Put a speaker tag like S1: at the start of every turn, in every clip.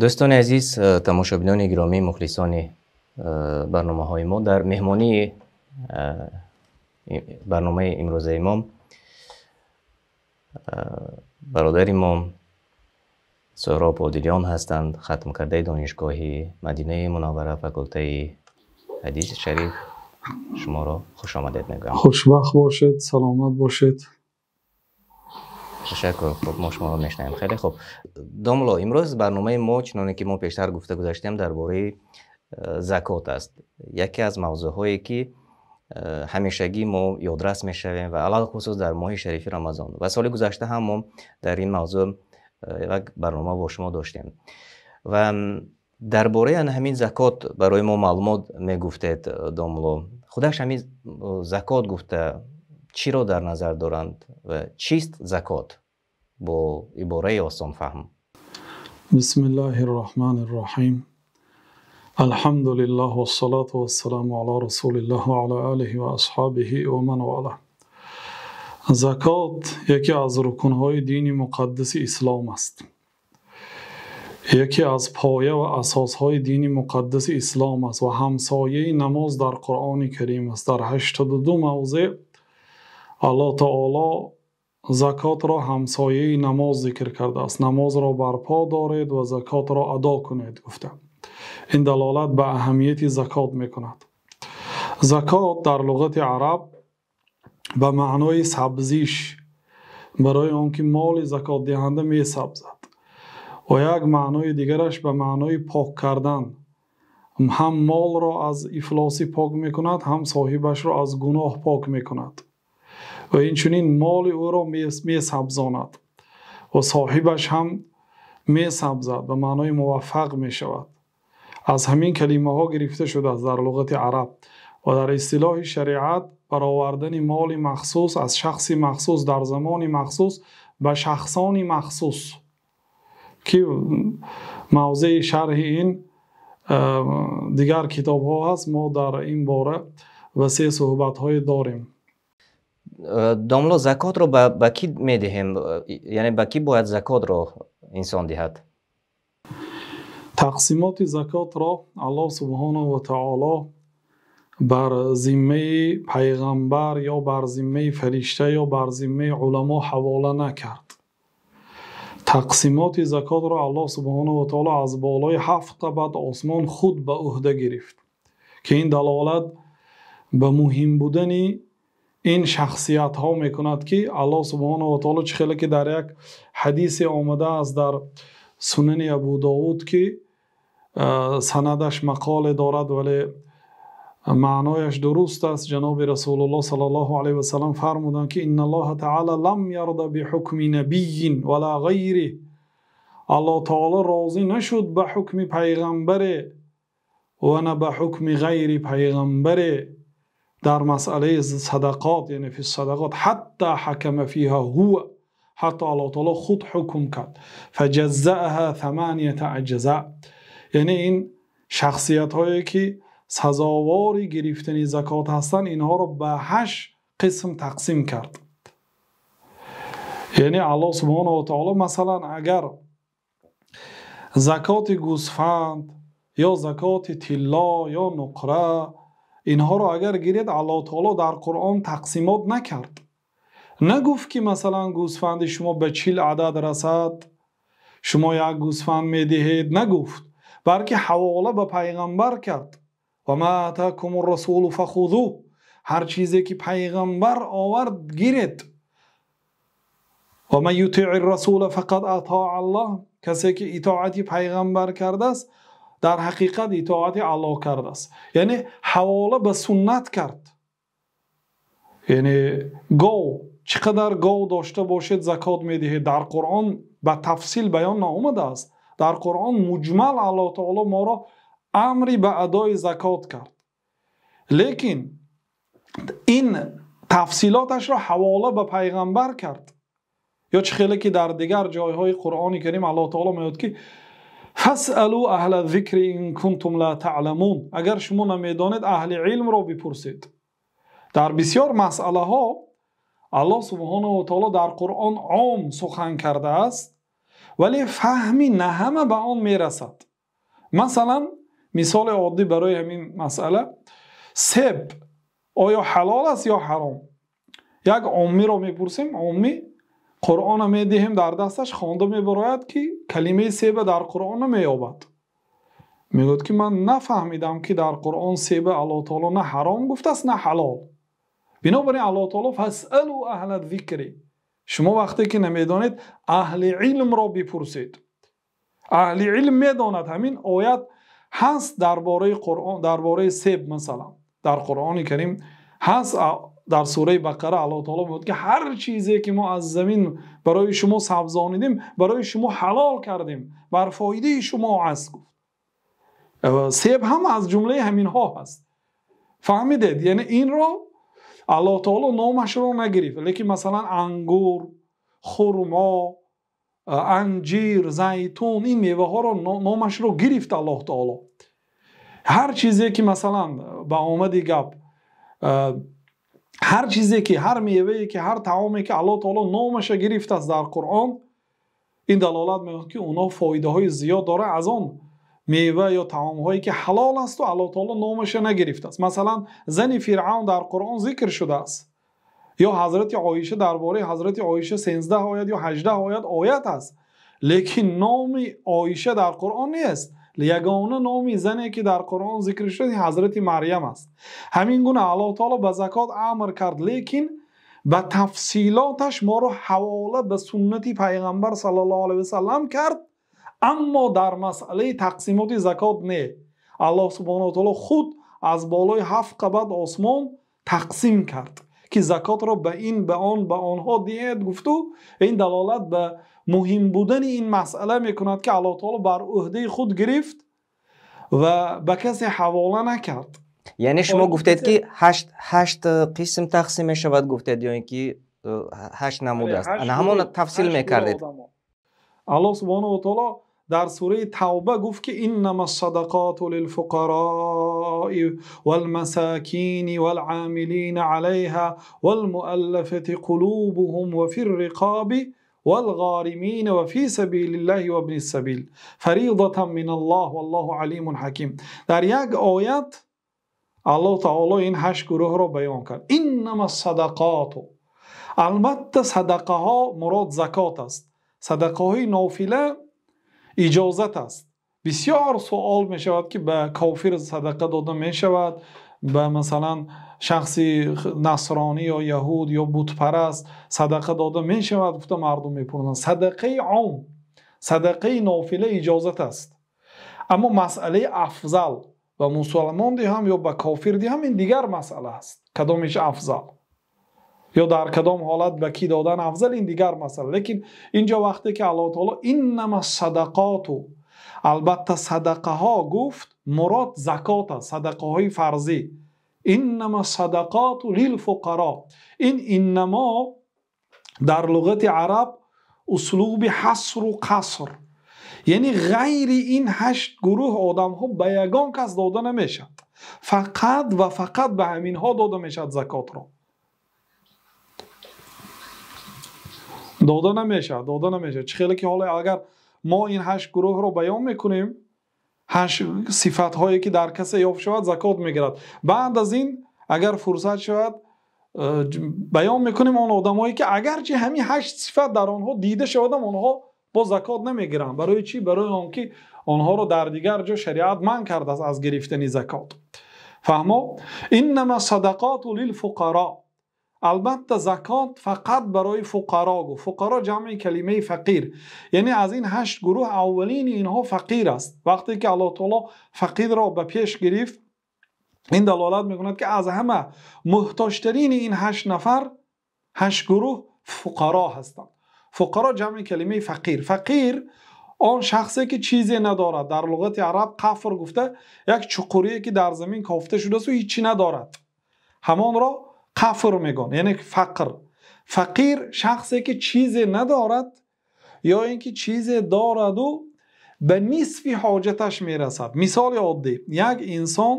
S1: дӯстони азиз э, тамошобинони гиромӣ мухлисони э, барномаҳои мо дар меҳмонии э, барномаи имрӯзаи мо бародари мо сӯҳроб одилён ҳастанд хатмкардаи донишгоҳи мадинаи мунаввара факултаи ҳадиси шариф шуморо хушомадед мегӯям хушбахт
S2: бошед саломат бошед
S1: ташаккур хуб мо шуморо мешнавем хеле хуб домуло имрӯз барномаи мо чуноне ки мо пештар гуфта гузаштем дар бораи э, закот аст яке аз мавзӯъҳое ки э, ҳамешагӣ мо ёдрас мешавем ва алалхусус дар моҳи шарифи рамазон ва соли гузашта ҳам мо дар ин мавзӯъ э, як барнома бо шумо доштем ва дар бораи ан ҳамин закот барои мо маълумот мегуфтед домуло худаш ҳамин закот гуфта چی رو در نظر دارند و چیست زکات با عباره آسان فهم
S2: بسم الله الرحمن الرحیم الحمد لله والصلاة والسلام على رسول الله و آله و اصحابه و من والاه زکات یکی از های دین مقدس اسلام است یکی از پایه و های دین مقدس اسلام است و همسایه نماز در قرآن کریم است در 82 موضع аллоҳ таоло закотро ҳамсояи намоз зикр кардааст намозро барпо доред ва закотро адо кунед гуфта ин далолат ба аҳамияти закот мекунад закот дар луғати араб ба маънои сабзиш барои он ки моли закотдиҳанда месабзад ва як маънои дигараш ба маънои пок кардан ҳам молро аз ифлосӣ пок мекунад ҳам соҳибашро аз гуноҳ пок мекунад و اینچنین مال او را می سبزاند و صاحبش هم می سبزد به معنای موفق می شود از همین کلمه ها گرفته شده است در لغت عرب و در اصطلاح شریعت برآوردن مال مخصوص از شخص مخصوص در زمان مخصوص به شخصان مخصوص که موضع شرح این دیگر کتاب ها هست ما در این باره و سه صحبت های داریم
S1: домло закотро ба ки медиҳем яъне ба ки бояд закотро инсон диҳад
S2: тақсимоти закотро аллоҳ субҳонаҳу ватаоло бар зиммаи пайғамбар ё бар зиммаи фаришта ё бар зиммаи уламо ҳавола накард тақсимоти закотро аллоҳ субҳонаҳу ватаоло аз болои ҳафт қабат осмон худ ба ӯҳда гирифт ки ин далолат ба муҳим будани ин шахсиятҳо мекунад ки алло субҳону ватаоло чӣ хеле ки дар як ҳадисе омадааст дар сунани абу довуд ки санадаш мақоле дорад вале маънояш дуруст аст ҷаноби расулуллоҳ сал аллоҳу алай васалам фармуданд ки инна аллоҳа таала лам ярда биҳукми набиин вала ғайри аллоҳ таоло розӣ нашуд ба ҳукми пайғамбаре ва на ба ҳукми ғайри пайғамбаре در مسئله صدقات یعنی يعني فی الصدقات حتی حکم فیها هو حتی الله تعالی خود حکم کرد فجزعها ثمانیت اجزاء یعنی يعني این شخصیت هایی که سزاواری گرفتن زکات هستن اینها رو به هشت قسم تقسیم کرد یعنی الله سبحانه و تعالی مثلا اگر زکات گوسفند یا زکات تلا یا نقره اینها رو اگر گیرید الله تعالی در قرآن تقسیمات نکرد نگفت که مثلا گوسفند شما به چیل عدد رسد شما یک گوسفند میدهید نگفت بلکه حواله به پیغمبر کرد و ما اتاکم الرسول فخذوه هر چیزی که پیغمبر آورد گیرید و من یطیع الرسول فقط اطاع الله کسی که اطاعتی پیغمبر کرده است дар ҳақиқат итоати алло кардааст яъне ҳавола ба суннат кард яъне гов чӣ қадар гов дошта бошед закот медиҳед дар қуръон ба тафсил баён наомадааст дар қуръон муҷмал аллоҳтаоло моро амри ба адои закот кард лекин ин тафсилоташро ҳавола ба пайғамбар кард ё чӣ хеле ки дар дигар ҷойҳои қуръони карим аллоҳ таоло меояд ки فسالو اهل ذکر این کنتم لا تعلمون اگر شما نمیدانید اهل علم را بپرسید در بسیار مسئله ها الله سبحانه و تعالی در قرآن عام سخن کرده است ولی فهمی نه همه به آن میرسد مثلا مثال عادی برای همین مسئله سب آیا حلال است یا حرام یک عمی را میپرسیم عمی قرآن می در دستش خوانده می براید که کلمه سیبه در قرآن می یابد میگوید که من نفهمیدم که در قرآن سیبه الله تعالی نه حرام گفته است نه حلال بنابراین الله تعالی و اهل ذکری شما وقتی که نمیدانید اهل علم را بپرسید اهل علم میداند همین آیت هست درباره قرآن درباره سیب مثلا در قرآن کریم هست در سوره بقره الله تعالی بود که هر چیزی که ما از زمین برای شما سبزانیدیم برای شما حلال کردیم بر فایده شما است گفت سیب هم از جمله همین ها هست فهمیدید یعنی این رو الله تعالی نامش رو نگرفت لیکن مثلا انگور خرما انجیر زیتون این میوه ها رو نامش رو گرفت الله تعالی هر چیزی که مثلا به آمدی گپ هر چیزی که هر میوه که هر تعامی که الله تعالی نامش گرفته است در قرآن این دلالت میکنه که اونا فایده های زیاد داره از آن میوه یا تعام هایی که حلال است و الله تعالی نامش نگرفته است مثلا زن فرعون در قرآن ذکر شده است یا حضرت عایشه درباره حضرت عایشه 13 آیت یا 18 آیت آیت است لیکن نام عایشه در قرآن نیست ягона номи зане ки дар қуръон зикр шуди ҳазрати марьям аст ҳамин гуна аллоҳтаоло ба закот амр кард лекин ба тафсилоташ моро ҳавола ба суннати пайғамбар с вм кард аммо дар масъалаи тақсимоти закот не аллоҳ субҳанаватаоло худ аз болои ҳафт қабат осмон тақсим кард ки закотро ба ин ба он ба онҳо диҳед гуфту ин далолат ба مهم بودن این مسئله میکند که الله تعالی بر عهده خود گرفت
S1: و به
S2: کسی حواله نکرد
S1: یعنی شما خب، گفتید که هشت, هشت قسم تقسیم می شود گفتید یعنی که هشت نمود آره، است انا همون تفصیل میکردید الله سبحانه و تعالی
S2: در سوره توبه گفت که انما الصدقات للفقراء والمساكين والعاملين عليها والمؤلفة قلوبهم وفي الرقاب والغارمين وفي سبيل الله وابن السبيل فريضة من الله والله عليم حكيم در يك آيات الله تعالى إن هش گروه رو بيان کرد إنما الصدقات البت صدقه ها مراد زكاة است صدقه های نافلة اجازت است بسیار سوال می شود که به کافر صدقه داده می شود به مثلا شخصی نصرانی یا یهود یا بودپرست صدقه داده می شود گفته مردم پرنن. صدقه عام صدقه نافله اجازت است اما مسئله افضل و مسلمان دی هم یا به کافر دی هم این دیگر مسئله است کدامش افضل یا در کدام حالت به کی دادن افضل این دیگر مسئله لیکن اینجا وقتی که الله تعالی اینما صدقاتو البته صدقه ها گفت مراد زکات است صدقه های فرضی انما صدقات للفقراء این انما در لغت عرب اسلوب حصر و قصر یعنی غیر این هشت گروه آدم ها به یگان کس داده نمیشد فقط و فقط به همین ها داده میشد زکات را داده نمیشد داده نمیشد چه خیلی که حالا اگر ما این هشت گروه رو بیان میکنیم صفت هایی که در کسی یافت شود زکات میگیرد بعد از این اگر فرصت شود بیان میکنیم آن هایی که اگرچه همین هشت صفت در آنها دیده شود آنها با زکات نمیگیرند برای چی برای آنکه آنها رو در دیگر جا شریعت من کرده است از گرفتن زکات فهمو انما صدقات للفقراء البته زکات فقط برای فقرا گو فقرا جمع کلمه فقیر یعنی از این هشت گروه اولین اینها فقیر است وقتی که الله تعالی فقیر را به پیش گرفت این دلالت میکند که از همه محتاجترین این هشت نفر هشت گروه فقرا هستند فقرا جمع کلمه فقیر فقیر آن شخصی که چیزی ندارد در لغت عرب قفر گفته یک چقوری که در زمین کافته شده است و هیچی ندارد همان را قفر میگن یعنی فقر فقیر شخصی که چیزی ندارد یا اینکه چیزی دارد و به نصف حاجتش میرسد مثال عادی یک انسان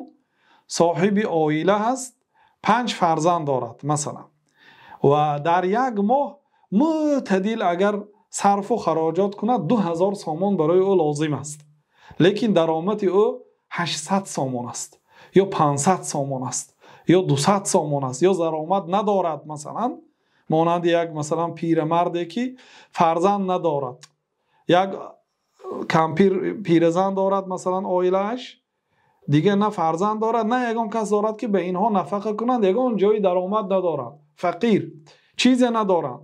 S2: صاحب آیله هست پنج فرزند دارد مثلا و در یک ماه متدیل اگر صرف و خراجات کند دو هزار سامان برای او لازم است لیکن درآمد او 800 سامان است یا 500 سامان است یا 200 сомон ندارد یا مانند یک مثلا پیر مردی که فرزند ندارد یک کم پیر کمپیر پیرزن دارد مثلا آیلش دیگه نه فرزند دارد نه یکان کس دارد که به اینها نفقه کنند یکان جایی درآمد ندارد فقیر چیزی ندارند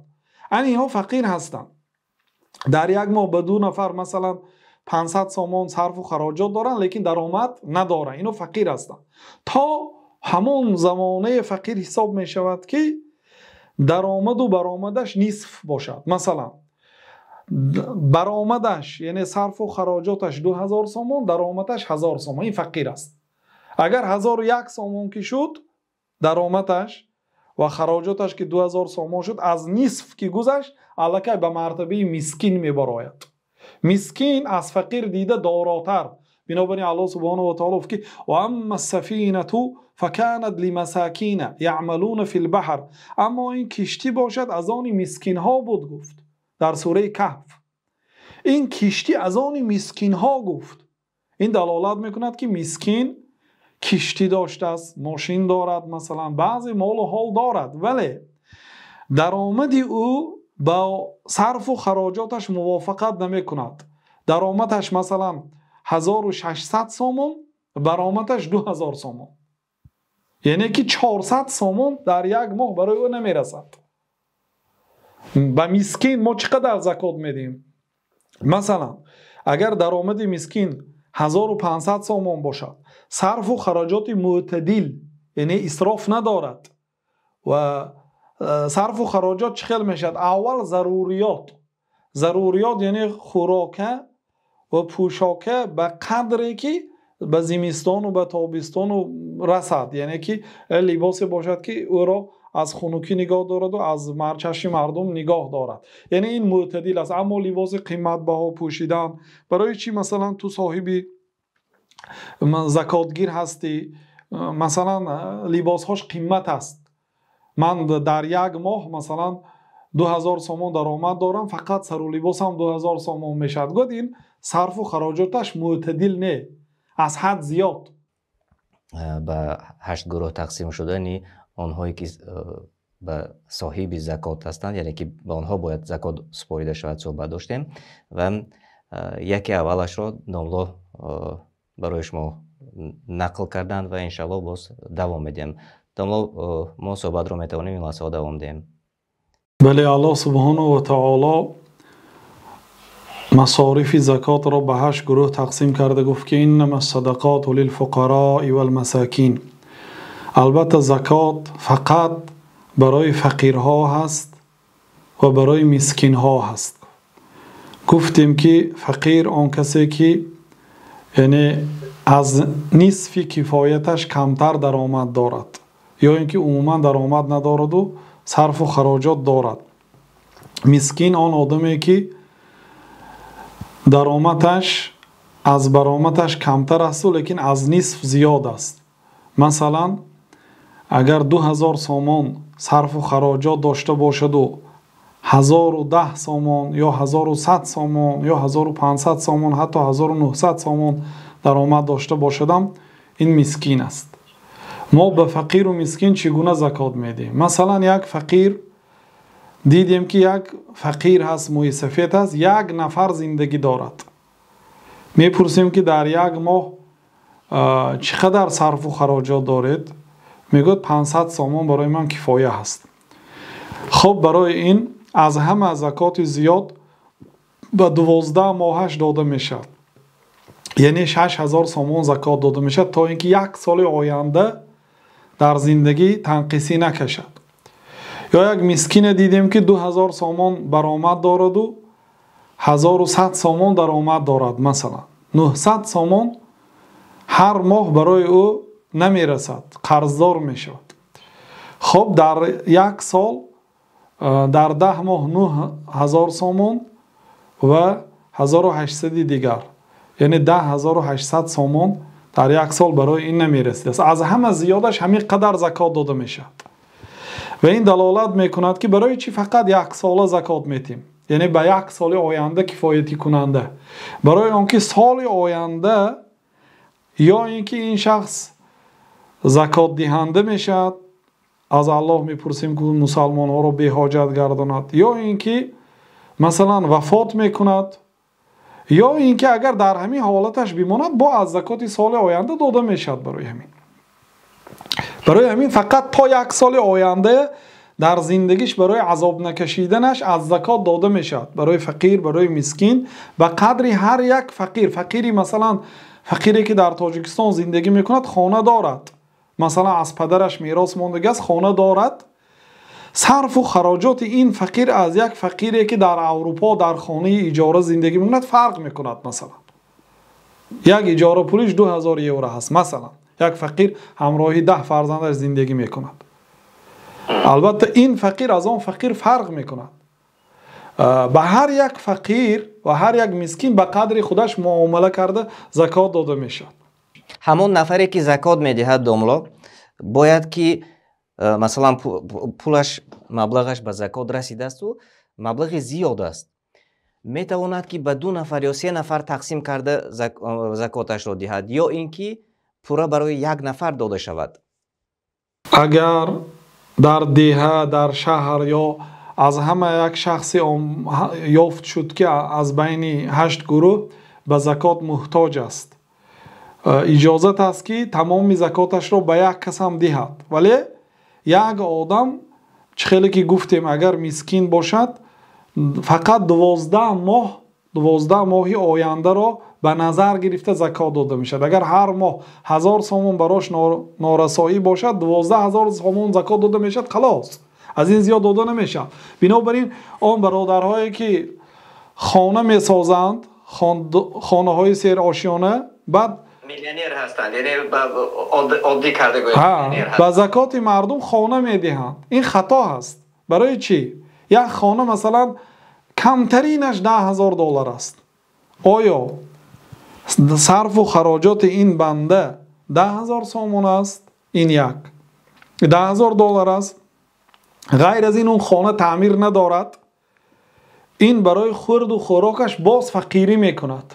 S2: ان یعنی اینها فقیر هستند در یک ماه به دو نفر مثلا 500 سامان صرف و خراجات دارن لیکن درآمد نداره اینو فقیر هستند تا ҳамон замонаи фақир ҳисоб мешавад ки даромаду баромадаш нисф бошад масалан баромадаш яъне сарфу хароҷоташ 2000 сомон даромадаш 1000 сомон ин фақир аст агар 1001 сомон ки шуд даромадаш ва хароҷоташ ки 2000 сомон шуд аз нисф ки гузашт аллакай ба мартабаи мискин мебарояд мискин аз фақир дида доротар бинобар ин алло субҳанаҳу ва таоло гуфт ки ва амма сафинату فکاند مساکین یعملون فی البحر اما این کشتی باشد از آن مسکین ها بود گفت در سوره کهف این کشتی از آن مسکین ها گفت این دلالت میکند که مسکین کشتی داشته است ماشین دارد مثلا بعضی مال و حال دارد ولی درآمد او با صرف و خراجاتش موافقت نمیکند درآمدش مثلا 1600 سومون برآمدش 2000 سومون یعنی که 400 سامون در یک ماه برای او نمیرسد به مسکین ما چقدر زکات میدیم مثلا اگر درآمد مسکین 1500 سامون باشد صرف و خراجات معتدل یعنی اصراف ندارد و صرف و خراجات چخل میشد اول ضروریات ضروریات یعنی خوراکه و پوشاکه به قدری که ба зимистону ба тобистону расад яъне ки э, либосе бошад ки ӯро аз хунукӣ нигоҳ дораду аз марчаши мардум нигоҳ дорад яъне ин мӯътадил аст аммо либоси қиматбаҳо пӯшидан барои чӣ масалан ту соҳиби закотгир ҳастӣ масалан э, либосҳош қимат аст ман дар як моҳ масалан дуҳазор сомон даромад дорам фақат сарулибосам дуҳазор сомон мешавад гӯяд ин сарфу хароҷоташ мӯътадил не аз ҳад зиёд
S1: э, ба ҳашт гурӯҳ тақсим шудани онҳое ки э, ба соҳиби закот ҳастанд яъне ки ба онҳо бояд закот супорида шавад суҳбат доштем ва э, яке аввалашро номло барои шумо нақл карданд ва иншаалло боз давом медиҳем номло мо суҳбатро метавонем имласао давом диҳем
S2: бале алло субҳонаҳу ва таоло مصارف زکات را به هشت گروه تقسیم کرده گفت که این ولی للفقراء و المساکین البته زکات فقط برای فقیرها هست و برای مسکینها هست گفتیم که فقیر آن کسی که یعنی از نصف کفایتش کمتر درآمد دارد یا اینکه عموما درآمد ندارد و صرف و خراجات دارد مسکین آن آدمی که درامتش از برامتش کمتر است و لیکن از نصف زیاد است مثلا اگر دو هزار سامان صرف و خراجات داشته باشد و هزار و ده سامان یا هزار و ست سامان یا هزار و پانصد سامان حتی هزار و سامان درآمد داشته باشدم این مسکین است ما به فقیر و مسکین چگونه زکات میدهیم مثلا یک فقیر дидем ки як фақир ҳаст мӯисафед ҳаст як нафар зиндагӣ дорад мепурсем ки дар як моҳ чӣ қадар сарфу хароҷот доред мегӯяд 500 сомон барои ман кифоя ҳаст хуб барои ин аз ҳама закоти зиёд ба 12 моҳаш дода мешавад яъне 6000 сомон закот дода мешавад то ин ки як соли оянда дар зиндагӣ танқисӣ накашад ё як мискине дидем ки ду ҳазор сомон баромад дораду ҳазору сад сомон даромад дорад масалан нӯҳсад сомон ҳар моҳ барои ӯ намерасад қарздор мешавад хоб дар як сол э, дар даҳ моҳ нӯ ҳазор сомон ва ҳазору ҳаштсади дигар яъне даҳ ҳазору ҳаштсад сомон дар як сол барои ин намерасидааст аз ҳама зиёдаш ҳамин қадар закот дода мешавад و این دلالت میکند که برای چی فقط یک ساله زکات میتیم یعنی به یک سال آینده کفایتی کننده برای آنکه سال آینده یا اینکه این شخص زکات دهنده میشد از الله میپرسیم که مسلمان ها را به حاجت گرداند یا اینکه مثلا وفات میکند یا اینکه اگر در همین حالتش بماند با از زکات سال آینده داده میشد برای همین برای همین فقط تا یک سال آینده در زندگیش برای عذاب نکشیدنش از زکات داده می شود برای فقیر برای مسکین و قدر هر یک فقیر فقیری مثلا فقیری که در تاجیکستان زندگی می کند خانه دارد مثلا از پدرش میراث مانده است خانه دارد صرف و خراجات این فقیر از یک فقیری که در اروپا در خانه اجاره زندگی می کند فرق می کند مثلا یک اجاره پولیش 2000 یورو هست مثلا یک فقیر همراهی ده فرزندش زندگی میکند البته این فقیر از آن فقیر فرق میکند به هر یک فقیر و هر یک مسکین به قدر خودش معامله
S1: کرده زکات داده میشد همون نفری که زکات میدهد داملا باید که مثلا پولش مبلغش به زکات رسیده است و مبلغ زیاد است میتواند که به دو نفر یا سه نفر تقسیم کرده زکاتش را دهد یا اینکه пурра барои як нафар дода шавад агар дар деҳа дар шаҳр ё аз ҳама
S2: як шахсе ёфт шуд ки аз байни ҳашт гурӯҳ ба закот муҳтоҷ аст э, иҷозат аст ки тамоми закоташро ба як кас ам диҳад вале як одам чӣ хеле ки гуфтем агар мискин бошад фақат дувоздаҳ моҳ дувоздаҳ моҳи ояндаро به نظر گرفته زکات داده میشه اگر هر ماه هزار سامون براش نارسایی باشد دوازده هزار سامون زکات داده میشد خلاص از این زیاد داده نمیشه بنابراین آن برادرهایی که خانه میسازند خانه های سیر آشیانه بعد
S1: میلیونر هستند یعنی عادی کرده
S2: با زکات مردم خانه میدهند این خطا هست برای چی؟ یک خانه مثلا کمترینش ده هزار دلار است آیا صرف و خراجات این بنده ده هزار سامون است این یک ده هزار دلار است غیر از این اون خانه تعمیر ندارد این برای خورد و خوراکش باز فقیری میکند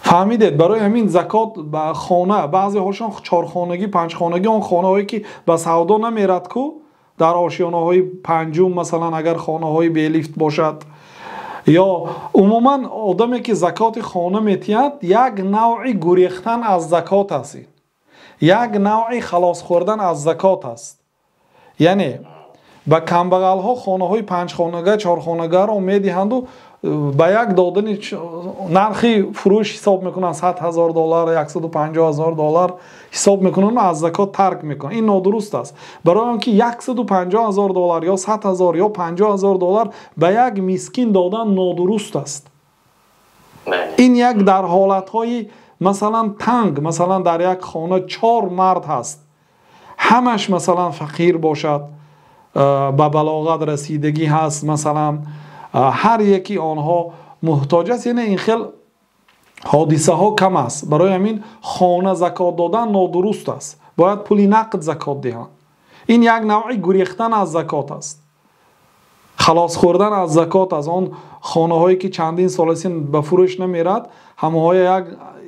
S2: فهمیدید برای همین زکات به خانه بعضی هاشان چهار خانگی پنج خانگی اون خانه هایی که به سودا نمیرد کو در آشیانه های پنجم مثلا اگر خانه های بیلیفت باشد ё умуман одаме ки закоти хона метиҳад як навъи гурехтан аз закот аст ин як навъи халос хӯрдан аз закот аст яъне ба камбағалҳо хонаҳои панҷхонага чорхонагаро медиҳанду با یک دادن نرخی فروش حساب میکنن 100 هزار دلار 150 هزار دلار حساب میکنن و از زکات ترک میکنن این نادرست است برای اینکه 150 هزار دلار یا 100 هزار یا 50 هزار دلار به یک میسکین دادن نادرست است این یک در حالت های مثلا تنگ مثلا در یک خانه چهار مرد هست همش مثلا فقیر باشد به بلاغت رسیدگی هست مثلا هر یکی آنها محتاج است یعنی این خل حادثه ها کم است برای همین خانه زکات دادن نادرست است باید پولی نقد زکات دهند این یک نوعی گریختن از زکات است خلاص خوردن از زکات از آن хонаҳое ки чандин солисин ба фурӯш намерад ҳамоҳоя як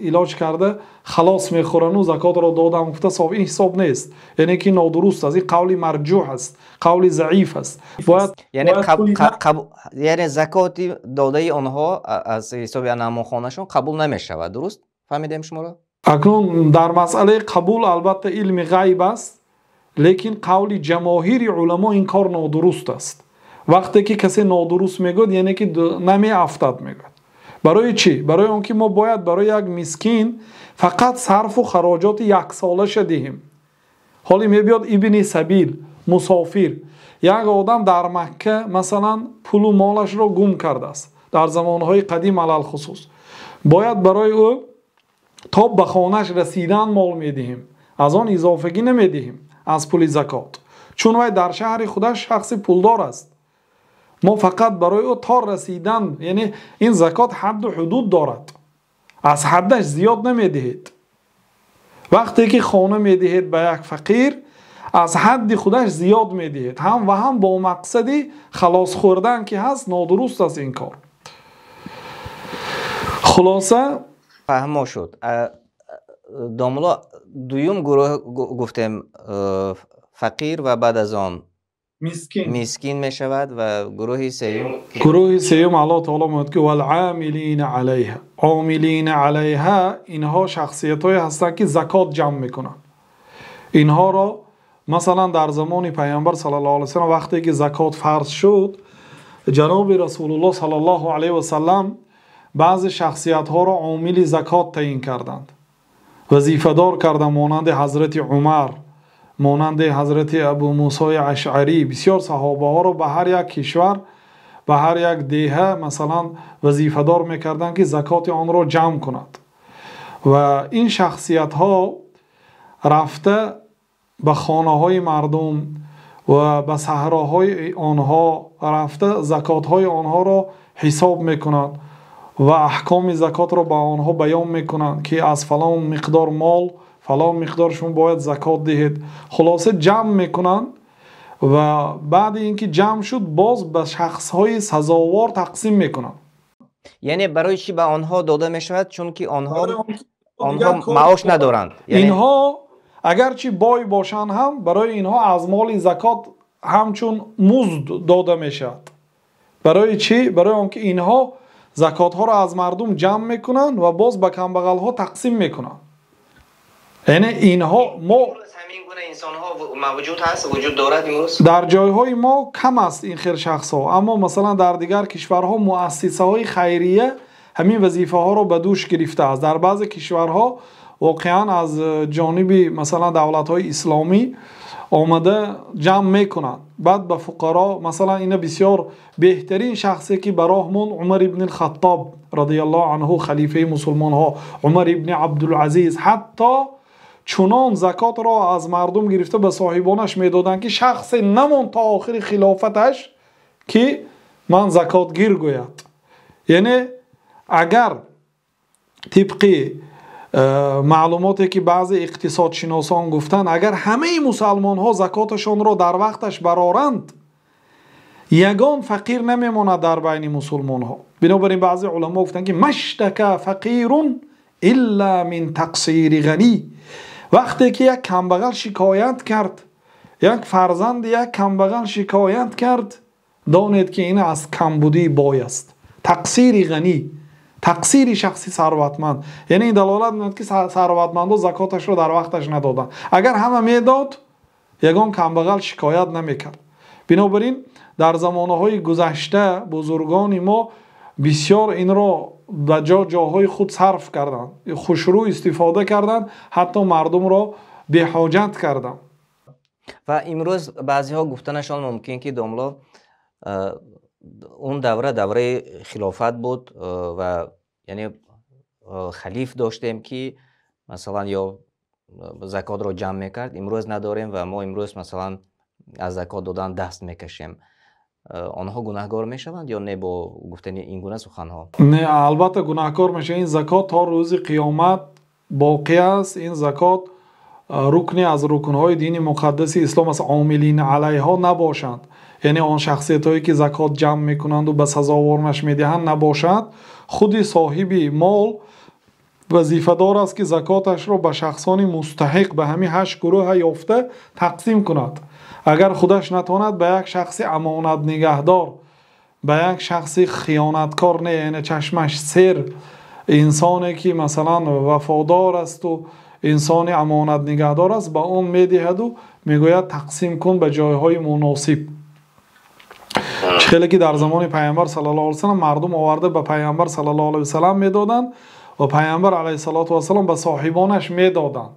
S2: илоҷ карда халос мехӯрану закотро додам гуфта соҳиб ин ҳисоб нест яъне ки нодуруст аст ин қавли марҷӯҳ аст қавли заиф аст бояд
S1: яъне закоти додаи онҳо аз ҳисоби анамохонашон қабул намешавад дуруст фаҳмидем шуморо
S2: акнун дар масъалаи қабул
S1: албатта илми
S2: ғайб аст лекин қавли ҷамоҳири улама ин кор нодуруст аст وقتی که کسی نادرست میگد یعنی که نمی افتاد میگد برای چی؟ برای اون ما باید برای یک مسکین فقط صرف و خراجات یک ساله شدیم حالی میبیاد ابن سبیل مسافر یک آدم در مکه مثلا پول و مالش را گم کرده است در زمانهای قدیم علال خصوص باید برای او تا به خانش رسیدن مال میدهیم از آن اضافگی نمیدهیم از پول زکات چون وای در شهر خودش شخص دار است ما فقط برای او تا رسیدن یعنی این زکات حد و حدود دارد از حدش زیاد نمیدهید وقتی که خانه میدهید به یک فقیر از حد خودش زیاد میدهید هم و هم با مقصدی
S1: خلاص خوردن که هست نادرست است این کار خلاصه فهمو شد داملا دویم گروه گفتیم فقیر و بعد از آن میسکین میسکین میشود و گروهی سیوم
S2: گروهی سیوم الله تعالی میگه که والعاملین علیها عاملین علیها اینها شخصیت های هستند که زکات جمع میکنن اینها را مثلا در زمان پیامبر صلی الله علیه و سلم وقتی که زکات فرض شد جناب رسول الله صلی الله علیه و سلم بعض شخصیت ها را عامل زکات تعیین کردند وظیفه دار کردند مانند حضرت عمر монанди ҳазрати абу мусои ашъарӣ бисёр саҳобаҳоро ба ҳар як кишвар ба ҳар як деҳа масалан вазифадор мекарданд ки закоти онро ҷамъ кунад ва ин шахсиятҳо рафта ба хонаҳои мардум ва ба саҳроҳои онҳо рафта закотҳои онҳоро ҳисоб мекунад ва аҳкоми закотро ба онҳо баён мекунанд ки аз фалон миқдор мол فلا مقدار شما باید زکات دهید خلاصه جمع میکنن و بعد اینکه جمع شد باز به شخص های سزاوار تقسیم میکنن
S1: یعنی برای چی به آنها داده
S2: میشود چون که آنها آنها معاش ندارند اینها اگرچه بای باشند هم برای اینها از مال زکات همچون مزد داده میشود برای چی برای آنکه اینها زکات ها را از مردم جمع میکنن و باز به کمبغل ها تقسیم میکنن یعنی اینها ما ها در جای های ما کم است این خیر شخص ها اما مثلا در دیگر کشورها مؤسسه های خیریه همین وظیفه ها رو به دوش گرفته است در بعض کشورها واقعا از جانب مثلا دولت های اسلامی آمده جمع میکنند بعد به فقرا مثلا این بسیار بهترین شخصی که براهمون عمر ابن الخطاب رضی الله عنه خلیفه مسلمان ها عمر ابن عبدالعزیز حتی چونان زکات را از مردم گرفته به صاحبانش میدادند که شخص نمون تا آخر خلافتش که من زکات گیر گوید یعنی اگر طبقی معلوماتی که بعض اقتصاد شناسان گفتن اگر همه مسلمان ها زکاتشان را در وقتش برارند یگان فقیر نمیماند در بین مسلمان ها بنابراین بعضی علما گفتن که مشتک فقیرون الا من تقصیر غنی وقتی که یک کمبغل شکایت کرد یک فرزند یک کمبغل شکایت کرد دانید که این از کمبودی بای است تقصیر غنی تقصیری شخصی ثروتمند یعنی دلالت میدوند که و زکاتش رو در وقتش ندادن اگر همه میداد یگان کمبغل شکایت نمیکرد بنابراین در زمانه های گذشته بزرگان ما بسیار این را ба ҷо ҷоҳои худ сарф карданд хушрӯ истифода карданд ҳатто мардумро беҳоҷат карданд
S1: ва имрӯз баъзеҳо гуфтанашон мумкин ки домло э, он давра давраи хилофат буд э, ва яъне э, халиф доштем ки масалан ё закотро ҷамъ мекард имрӯз надорем ва мо имрӯз масалан аз закот додан даст мекашем Э, онҳо гунаҳкор мешаванд ё не бо гуфтани ин гуна суханҳо
S2: не албатта гунаҳкор мешаванд ин закот то рӯзи қиёмат боқӣ аст ин закот э, рукне аз рукнҳои дини муқаддаси ислом аст омилин алайҳо набошанд яъне он шахсиятҳое ки закот ҷамъ мекунанду ба сазовор наш медиҳанд набошанд худи соҳиби мол вазифадор аст ки закоташро ба шахсони мустаҳиқ ба ҳамин ҳашт гурӯҳа ёфта тақсим кунад агар худаш натонад ба як шахси амонатнигаҳдор ба як шахси хиёнаткор не яъне чашмаш сер инсоне ки масалан вафодор асту инсони амонатнигаҳдор аст ба он медиҳаду мегӯяд тақсим кун ба ҷойҳои муносиб чӣ хеле ки дар замони пайғамбар сал ла сам мардум оварда ба пайғамбар сал ла сам медоданд ва пайғамбар алайҳисалоту вассалом ба соҳибонаш медоданд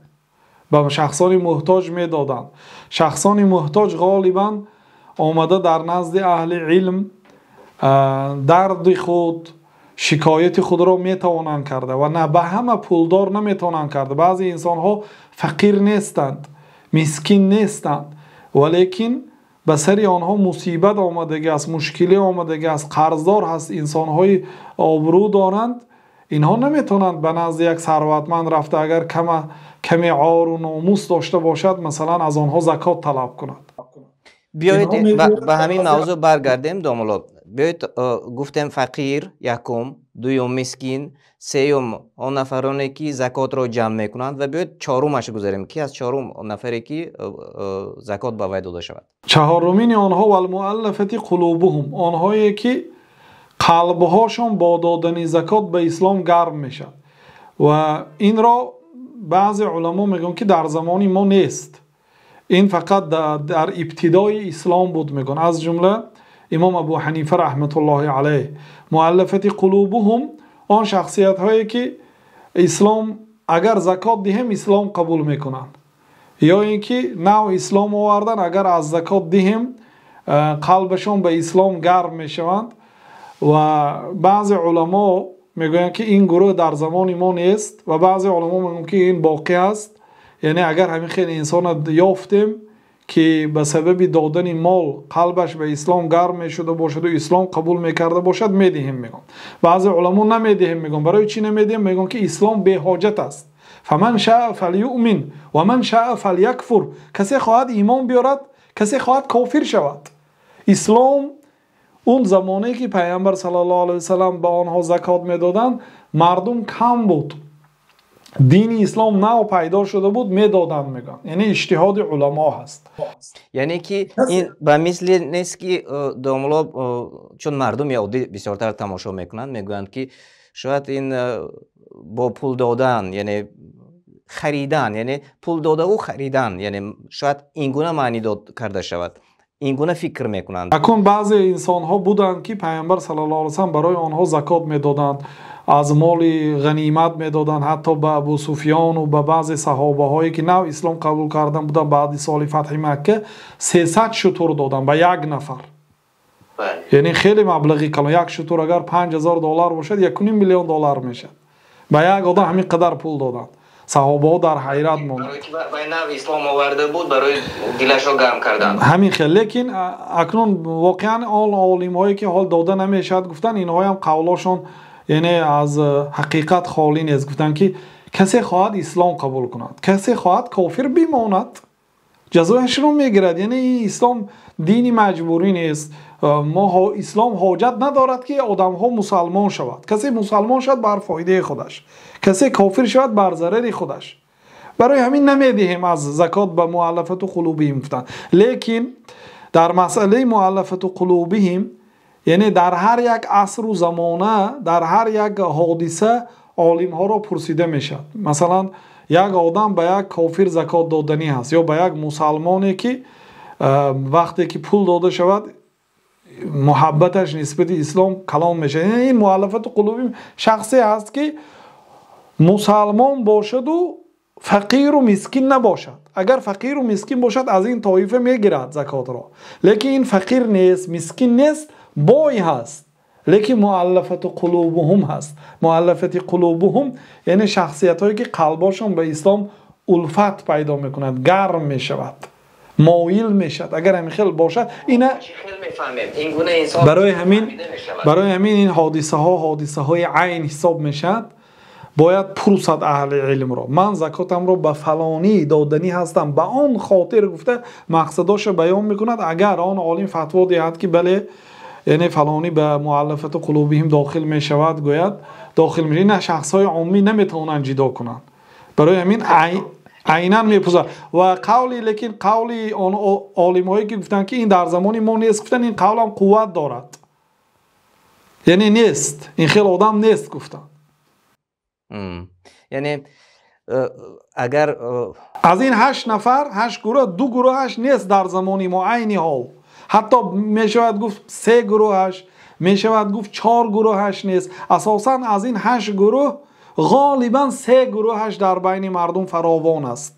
S2: به شخصان محتاج می دادن شخصان محتاج غالبا آمده در نزد اهل علم درد خود شکایت خود را می توانند کرده و نه به همه پولدار نمی توانند کرده بعضی انسان ها فقیر نیستند مسکین نیستند ولیکن به سری آنها مصیبت آمدگی است مشکلی آمدگی است قرضدار هست انسان های آبرو دارند اینها نمیتونند به نزد یک ثروتمند رفته اگر کمه کمی عار و ناموس داشته باشد مثلا از آنها زکات طلب کند
S1: بیایید به همین موضوع برگردیم دامولاد بیایید گفتیم فقیر یکم دویم مسکین سیوم آن نفرانی که زکات را جمع میکنند و بیایید چهارمش گذاریم کی از چهارم نفری که زکات به وی داده شود
S2: چهارمین آنها و المؤلفه قلوبهم آنهایی که قلبهاشون با دادن زکات به اسلام گرم میشن و این را بعضی علما میگن که در زمانی ما نیست این فقط در ابتدای اسلام بود میگن از جمله امام ابو حنیفه رحمت الله علیه معلفت قلوبهم آن شخصیت هایی که اسلام اگر زکات دهیم اسلام قبول میکنند یا اینکه نو اسلام آوردن اگر از زکات دهیم قلبشون به اسلام گرم میشوند و بعضی علما میگویند که این گروه در زمان ما نیست و بعضی علما میگن که این باقی است یعنی اگر همین خیلی انسان یافتیم که به سبب دادن مال قلبش به اسلام گرم می شده باشد و اسلام قبول می کرده باشد می دهیم میگن بعضی علما نمیدهیم میگن برای چی نمیدهیم میگن که اسلام به حاجت است فمن شاء فلیؤمن و من شاء فلیکفر کسی خواهد ایمان بیارد کسی خواهد کافر شود اسلام اون زمانه که پیامبر صلی الله علیه وسلم به آنها زکات میدادند مردم کم بود دین اسلام نو پیدا شده بود میدادن میگن یعنی اجتهاد علما هست
S1: یعنی که این به مثل نیست که داملا چون مردم یهودی بسیارتر تماشا میکنند میگویند که شاید این با پول دادن یعنی خریدن یعنی پول داده و خریدن یعنی شاید این گونه معنی داد کرده شود ин гуна фикр мекунанд
S2: акун баъзе инсонҳо буданд ки паймбар сал ла сам барои онҳо закот медоданд аз моли ғанимат медоданд ҳатто ба абусуфиёну ба баъзе саҳобаҳое ки нав ислом қабул кардан буданд баъди соли фатҳи макка сесад шутур доданд ба як нафар яъне хеле маблағи калон як шутур агар панҷ ҳазор доллар бошад якуним миллион доллар мешад ба як одам ҳамин қадар пул доданд صحابه در حیرت موند
S1: برای نو اسلام آورده بود برای دلشو گرم کردن همین خیلی لیکن
S2: اکنون واقعا آل عالم هایی که حال داده نمیشد گفتن این هم قولاشون یعنی از حقیقت خالی نیست گفتن که کسی خواهد اسلام قبول کند کسی خواهد کافر بماند جزایش رو میگیرد یعنی اسلام دینی مجبوری نیست ما اسلام حاجت ندارد که آدم ها مسلمان شود کسی مسلمان شد بر فایده خودش کسی کافر شود بر ضرر خودش برای همین نمیدهیم از زکات به معلفت و هم گفتن لیکن در مسئله معلفت و هم یعنی در هر یک عصر و زمانه در هر یک حادثه عالم ها را پرسیده می میشد مثلا یک آدم به یک کافر زکات دادنی هست یا به یک مسلمانی که وقتی که پول داده شود محبتش نسبت اسلام کلام میشه این معلفت قلوبی شخصی هست که مسلمان باشد و فقیر و مسکین نباشد اگر فقیر و مسکین باشد از این طایفه میگیرد زکات را لیکن این فقیر نیست مسکین نیست بای هست لیکن معلفت هم هست معلفت قلوبهم یعنی شخصیت هایی که قلباشون به اسلام الفت پیدا میکند گرم میشود مایل میشد اگر همین خیل باشد اینا
S1: برای همین برای
S2: همین این حادثه ها حادثه های عین حساب میشد باید پروسد اهل علم را من زکاتم را به فلانی دادنی هستم به آن خاطر گفته مقصداش بیان میکند اگر آن عالم فتوا دهد که بله یعنی فلانی به معلفت هم داخل میشود گوید داخل میشه نه شخص های عمی نمیتوانند جدا کنند برای همین خب، عینا میپوزه و قولی لیکن قولی آن که گفتن که این در زمان ما نیست گفتن این قول هم قوت دارد یعنی نیست این خیلی آدم نیست گفتن
S1: یعنی اگر
S2: از این هشت نفر هشت گروه دو گروهش نیست در زمان ما عینی ها حتی میشود گفت سه گروهش میشود گفت چهار گروهش نیست اساسا از این هشت گروه
S1: ғолибан се гурӯҳаш дар байни мардум фаровон аст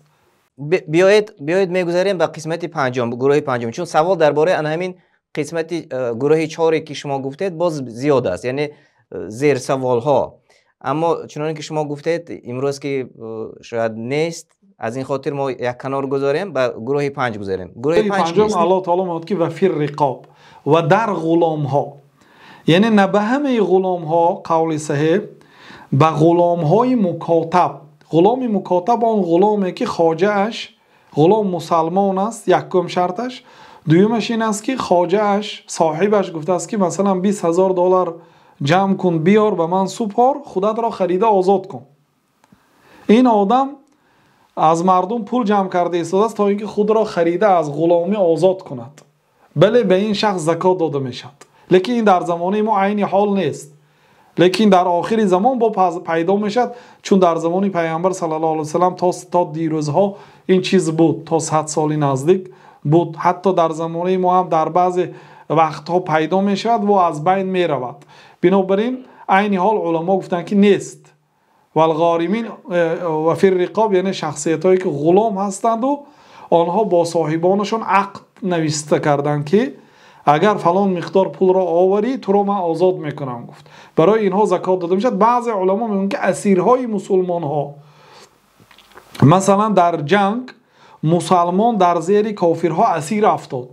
S1: биёед биёед мегузарем ба қисмати панҷум гурӯҳи панҷум чун савол дар бораи ан ҳамин қисмати гурӯҳи чоре ки шумо гуфтед боз зиёд аст яъне зерсаволҳо аммо чуноне ки шумо гуфтед имрӯз ки шояд нест аз ин хотир мо як канор гузорем ба гурӯҳи панҷ гузарем гурӯҳи панҷум аллоҳ таоло меҳод ки ва
S2: фир риқоб
S1: ва дар ғуломҳо
S2: яъне на ба ҳамаи ғуломҳо қавли саҳеб به غلام های مکاتب غلام مکاتب آن غلامی که خاجه اش غلام مسلمان است یک یکم شرطش دویمش این است که خاجه اش صاحبش گفته است که مثلا 20 هزار دلار جمع کن بیار و من سپار خودت را خریده آزاد کن این آدم از مردم پول جمع کرده است تا اینکه خود را خریده از غلامی آزاد کند بله به این شخص زکات داده میشد لیکن این در زمانه ما عین حال نیست لیکن در آخری زمان با پیدا میشد چون در زمان پیامبر صلی الله علیه وسلم تا تا دیروزها این چیز بود تا 100 سالی نزدیک بود حتی در زمان ما هم در بعض وقتها پیدا میشد و از بین میرود بنابراین عین حال علما گفتن که نیست و الغارمین و فرقاب رقاب یعنی شخصیت هایی که غلام هستند و آنها با صاحبانشون عقد نویسته کردند که агар фалон миқдор пулро оварӣ туро ман озод мекунам гуфт барои инҳо закот дода мешавад баъзе улмо мегӯнд ки асирҳои мусулмонҳо масалан дар ҷанг мусалмон дар зери кофирҳо асир афтод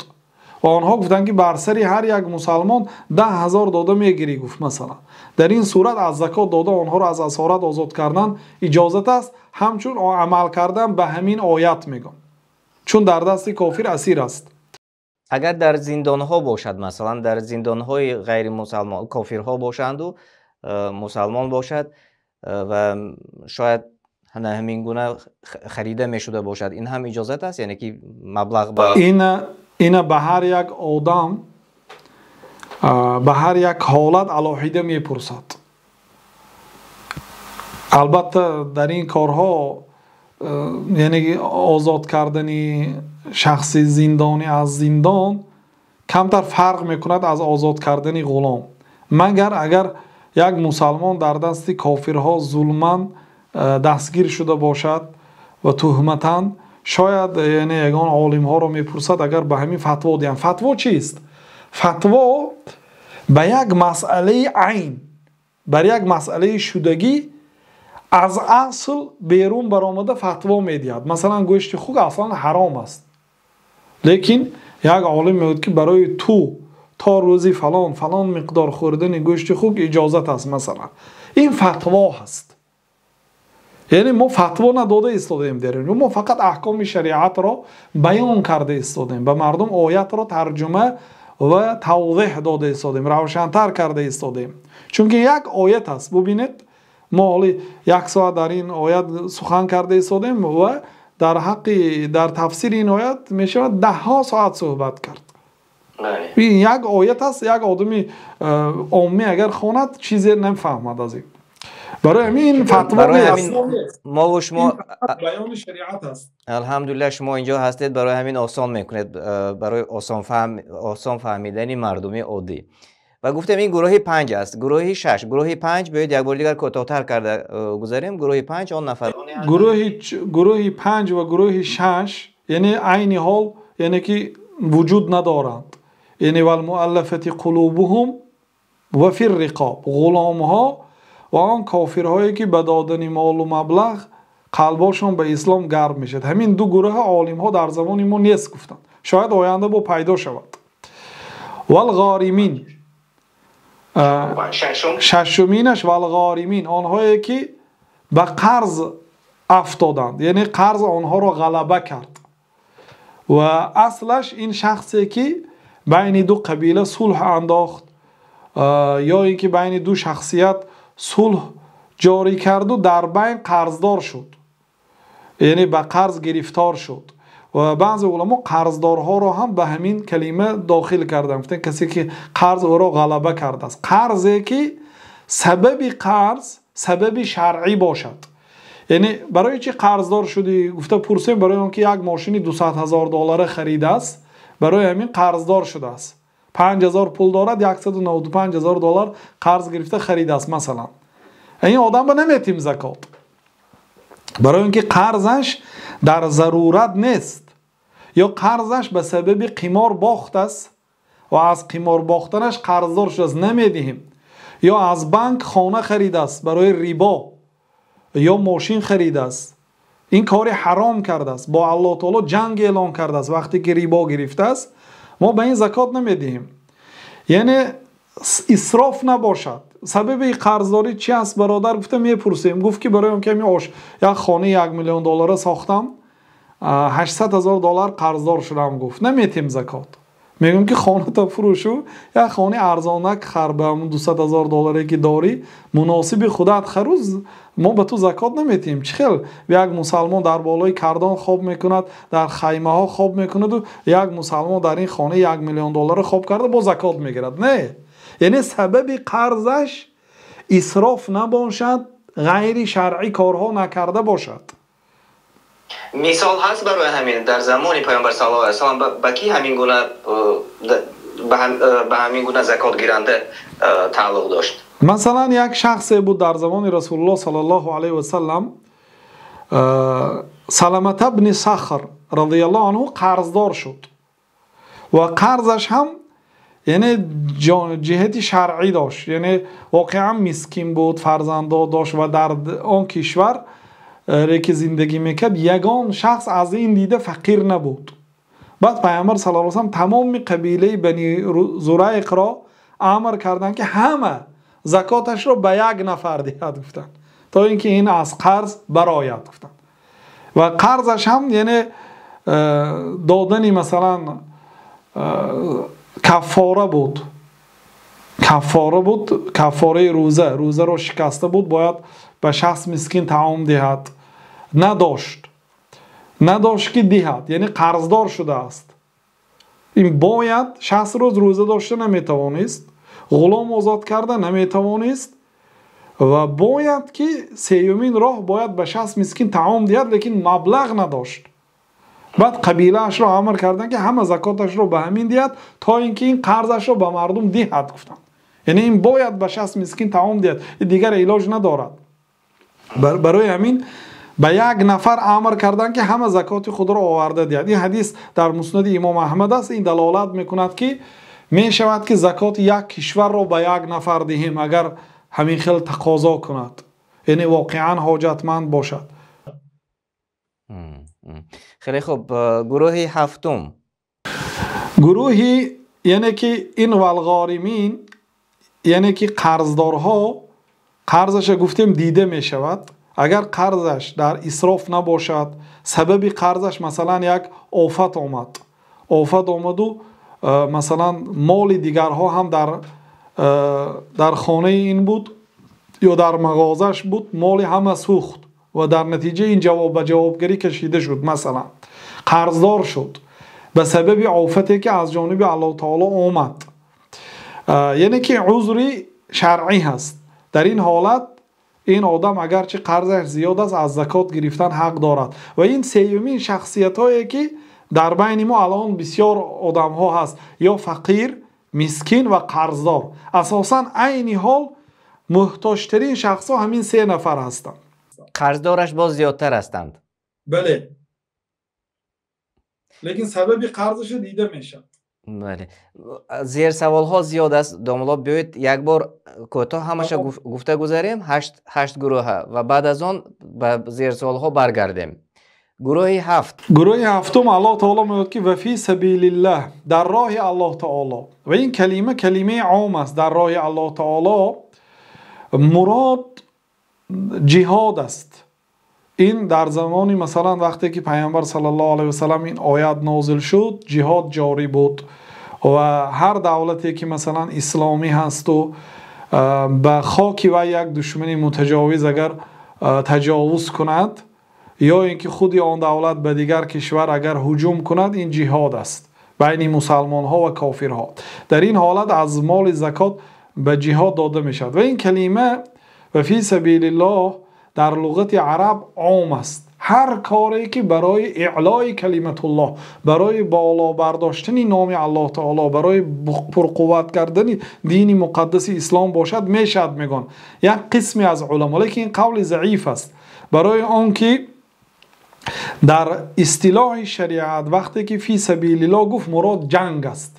S2: ва онҳо гуфтанд ки бар сари ҳар як мусалмон даҳ ҳазор дода мегирӣ гуфт масалан дар ин сурат аз закот дода онҳоро аз асорат озод кардан иҷозат аст ҳамчун амал кардан ба ҳамин оят мегӯн чун
S1: дар дасти кофир асир аст اگر در زندان ها باشد مثلا در زندان های غیر مسلمان ها باشند و مسلمان باشد و شاید همان همین گونه خریده می باشد این هم اجازه است یعنی که مبلغ
S2: این این به هر یک ادم به هر یک حالت علیحدہ میپرسد البته در این کارها یعنی آزاد کردنی، شخصی زندانی از زندان کمتر فرق میکند از آزاد کردن غلام مگر اگر یک مسلمان در دست کافرها ظلمان دستگیر شده باشد و تهمتن شاید یعنی یگان عالم ها رو میپرسد اگر به همین فتوا دیم فتوا چیست فتوا به یک مسئله عین بر یک مسئله شدگی از اصل بیرون برآمده فتوا میدید مثلا گوشت خوک اصلا حرام است لیکن یک عالم میگوید که برای تو تا روزی فلان فلان مقدار خوردن گوشت خود اجازت است مثلا این فتوا هست یعنی ما فتوا نداده استادیم در ما فقط احکام شریعت را بیان کرده استادیم به مردم آیت را ترجمه و توضیح داده استادیم روشنتر کرده استادیم چون که یک آیت است ببینید ما حالی یک ساعت در این آیت سخن کرده استادیم و در حق در تفسیر این آیت می شود ده ها ساعت صحبت کرد این بله. یک آیت است یک آدم عامی اگر خوند چیزی نمیفهمد از این برای همین فتوا
S1: ما و شما بیان شریعت است الحمدلله شما اینجا هستید برای همین آسان میکنید برای آسان فهم آسان فهمیدنی مردمی عادی و گفتم این گروهی پنج است گروهی شش گروهی پنج باید یک بار دیگر کوتاه‌تر کرده گذاریم گروهی پنج آن نفر یعنی
S2: گروهی گروه پنج و گروهی شش یعنی عین حال یعنی که وجود ندارند یعنی و المؤلفت قلوبهم و فی الرقاب غلام ها و آن کافرهایی که به دادن مال و مبلغ قلباشون به اسلام گرم میشد همین دو گروه عالم ها در زمان ما نیست گفتند شاید آینده با پیدا شود والغارمین ششمینش و الغارمین آنهایی که به قرض افتادند یعنی قرض آنها را غلبه کرد و اصلش این شخصی که بین دو قبیله صلح انداخت یا اینکه بین دو شخصیت صلح جاری کرد و در بین قرضدار شد یعنی به قرض گرفتار شد و بعض علما قرضدارها را هم به همین کلمه داخل کردن گفتن کسی که قرض او را غلبه کرده است قرضی که سبب قرض سبب شرعی باشد یعنی برای چی قرضدار شدی گفته پرسیم برای اون که یک ماشینی 200 هزار دلار خریده است برای همین قرضدار شده است 5000 پول دارد 195 هزار دلار قرض گرفته خریده است مثلا این آدم به نمیتیم زکات برای اینکه قرضش در ضرورت نیست یا قرضش به سبب قمار باخت است و از قمار باختنش قرضدار شده نمیدهیم یا از بانک خانه خرید است برای ریبا یا ماشین خرید است این کار حرام کرده است با الله تعالی جنگ اعلان کرده است وقتی که ریبا گرفته است ما به این زکات نمیدیم یعنی اسراف نباشد сабаби қарздорӣ чи аст бародар гуфта мепурсем гуфт ки барои он ками ош як хона як миллион доллара сохтам 800 ҳазор доллар қарздор шудам гуфт наметем закот мегӯем ки хонато фурӯшу як хони арзонак хар ба ҳамн 200 ҳазор долларе ки дорӣ муносиби худат харуз мо ба ту закот наметем чихел як мусалмон дар болои кардон хоб мекунад дар хаймаҳо хоб мекунаду як мусалмон дар ин хона як миллион доллара хоб карда бо закот мегирад не nee. یعنی سبب قرضش اصراف نباشد غیر شرعی کارها نکرده باشد
S1: مثال هست برای همین در زمان پیامبر صلی الله علیه و با کی همین گونه به همین گونه زکات گیرنده تعلق داشت
S2: مثلا یک شخصی بود در زمان رسول الله صلی الله علیه و سلم سلامت ابن سخر رضی الله عنه قرضدار شد و قرضش هم یعنی جهتی شرعی داشت یعنی واقعا مسکین بود فرزندا داشت و در آن کشور که زندگی میکرد یگان شخص از این دیده فقیر نبود بعد پیامبر صلی الله علیه و تمام قبیله بنی زرایق را امر کردند که همه زکاتش را به یک نفر دهد گفتند تا اینکه این از قرض برایت گفتند و قرضش هم یعنی دادن مثلا کفاره بود کفاره بود کفاره روزه روزه رو شکسته بود باید به شخص مسکین تعام دهد نداشت نداشت که دهد یعنی قرضدار شده است این باید شخص روز روزه داشته نمیتوانست غلام آزاد کرده نمیتوانست و باید که سیومین راه باید به شخص مسکین تعام دهد لیکن مبلغ نداشت بعد اش رو امر کردن که همه زکاتش رو به همین دید تا اینکه این قرضش رو به مردم دهد گفتن یعنی این باید به شخص مسکین تمام دید دیگر علاج ندارد برای همین به یک نفر امر کردن که همه زکات خود را آورده دید این حدیث در مسند امام احمد است این دلالت میکند که می شود که زکات یک کشور رو به یک نفر دهیم اگر همین خیل تقاضا کند یعنی واقعا حاجتمند باشد
S1: خیلی خوب گروه هفتم گروهی یعنی که این والغارمین
S2: یعنی که قرضدارها قرضش گفتیم دیده می شود اگر قرضش در اسراف نباشد سبب قرضش مثلا یک آفت آمد آفت آمد و مثلا مال دیگرها هم در در خانه این بود یا در مغازش بود مال همه سوخت و در نتیجه این جواب به جوابگری کشیده شد مثلا قرضدار شد به سبب عوفتی که از جانب الله تعالی آمد یعنی که عذری شرعی هست در این حالت این آدم اگرچه قرضش زیاد است از زکات گرفتن حق دارد و این سیومین شخصیت هایی که در بین ما الان بسیار آدم ها هست یا فقیر مسکین و قرضدار اساسا عین حال محتاجترین شخص ها همین سه نفر هستند
S1: قرضدارش باز زیادتر هستند بله لیکن
S2: سبب قرضش دیده میشه
S1: بله زیر سوال ها زیاد است داملا بیایید یک بار کوتاه همشه گفته گذاریم هشت, هشت گروه و بعد از آن به زیر سوال ها برگردیم گروه هفت گروه هفتم الله تعالی
S2: میاد که وفی سبیل الله در راه الله تعالی و این کلمه کلمه عام است در راه الله تعالی مراد جهاد است این در زمانی مثلا وقتی که پیامبر صلی الله علیه و این آیت نازل شد جهاد جاری بود و هر دولتی که مثلا اسلامی هست و به خاک و یک دشمنی متجاوز اگر تجاوز کند یا اینکه خودی آن دولت به دیگر کشور اگر حجوم کند این جهاد است بین مسلمان ها و کافر ها در این حالت از مال زکات به جهاد داده می شود و این کلمه و فی سبیل الله در لغت عرب عام است هر کاری که برای اعلای کلمت الله برای بالا برداشتن نام الله تعالی برای پرقوت کردن دین مقدس اسلام باشد میشد میگن یک قسمی از علما لیکن این قول ضعیف است برای آنکه در اصطلاح شریعت وقتی که فی سبیل الله گفت مراد جنگ است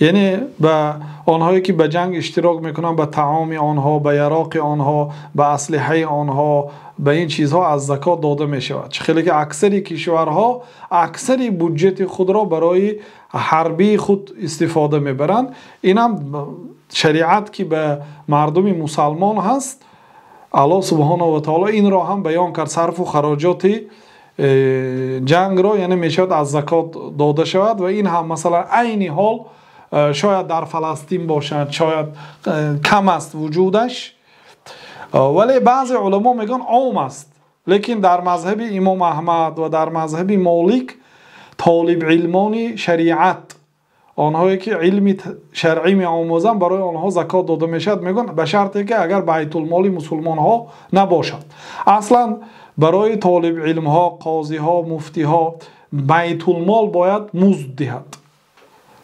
S2: یعنی به آنهایی که به جنگ اشتراک میکنن به تعام آنها به یراق آنها به اسلحه آنها به این چیزها از زکات داده میشود چه خیلی که اکثری کشورها اکثری بودجت خود را برای حربی خود استفاده میبرند اینم شریعت که به مردم مسلمان هست الله سبحانه و تعالی این را هم بیان کرد صرف و خراجاتی جنگ را یعنی میشود از زکات داده شود و این هم مثلا عینی حال شاید در فلسطین باشد شاید کم است وجودش ولی بعض علما میگن عام است لیکن در مذهب امام احمد و در مذهب مالک طالب علمانی شریعت آنهایی که علم شرعی می آموزن برای آنها زکات داده میشد میگن به شرطی که اگر بیت المال مسلمان ها نباشد اصلا برای طالب علم ها قاضی ها مفتی ها بیت المال باید مزد دهد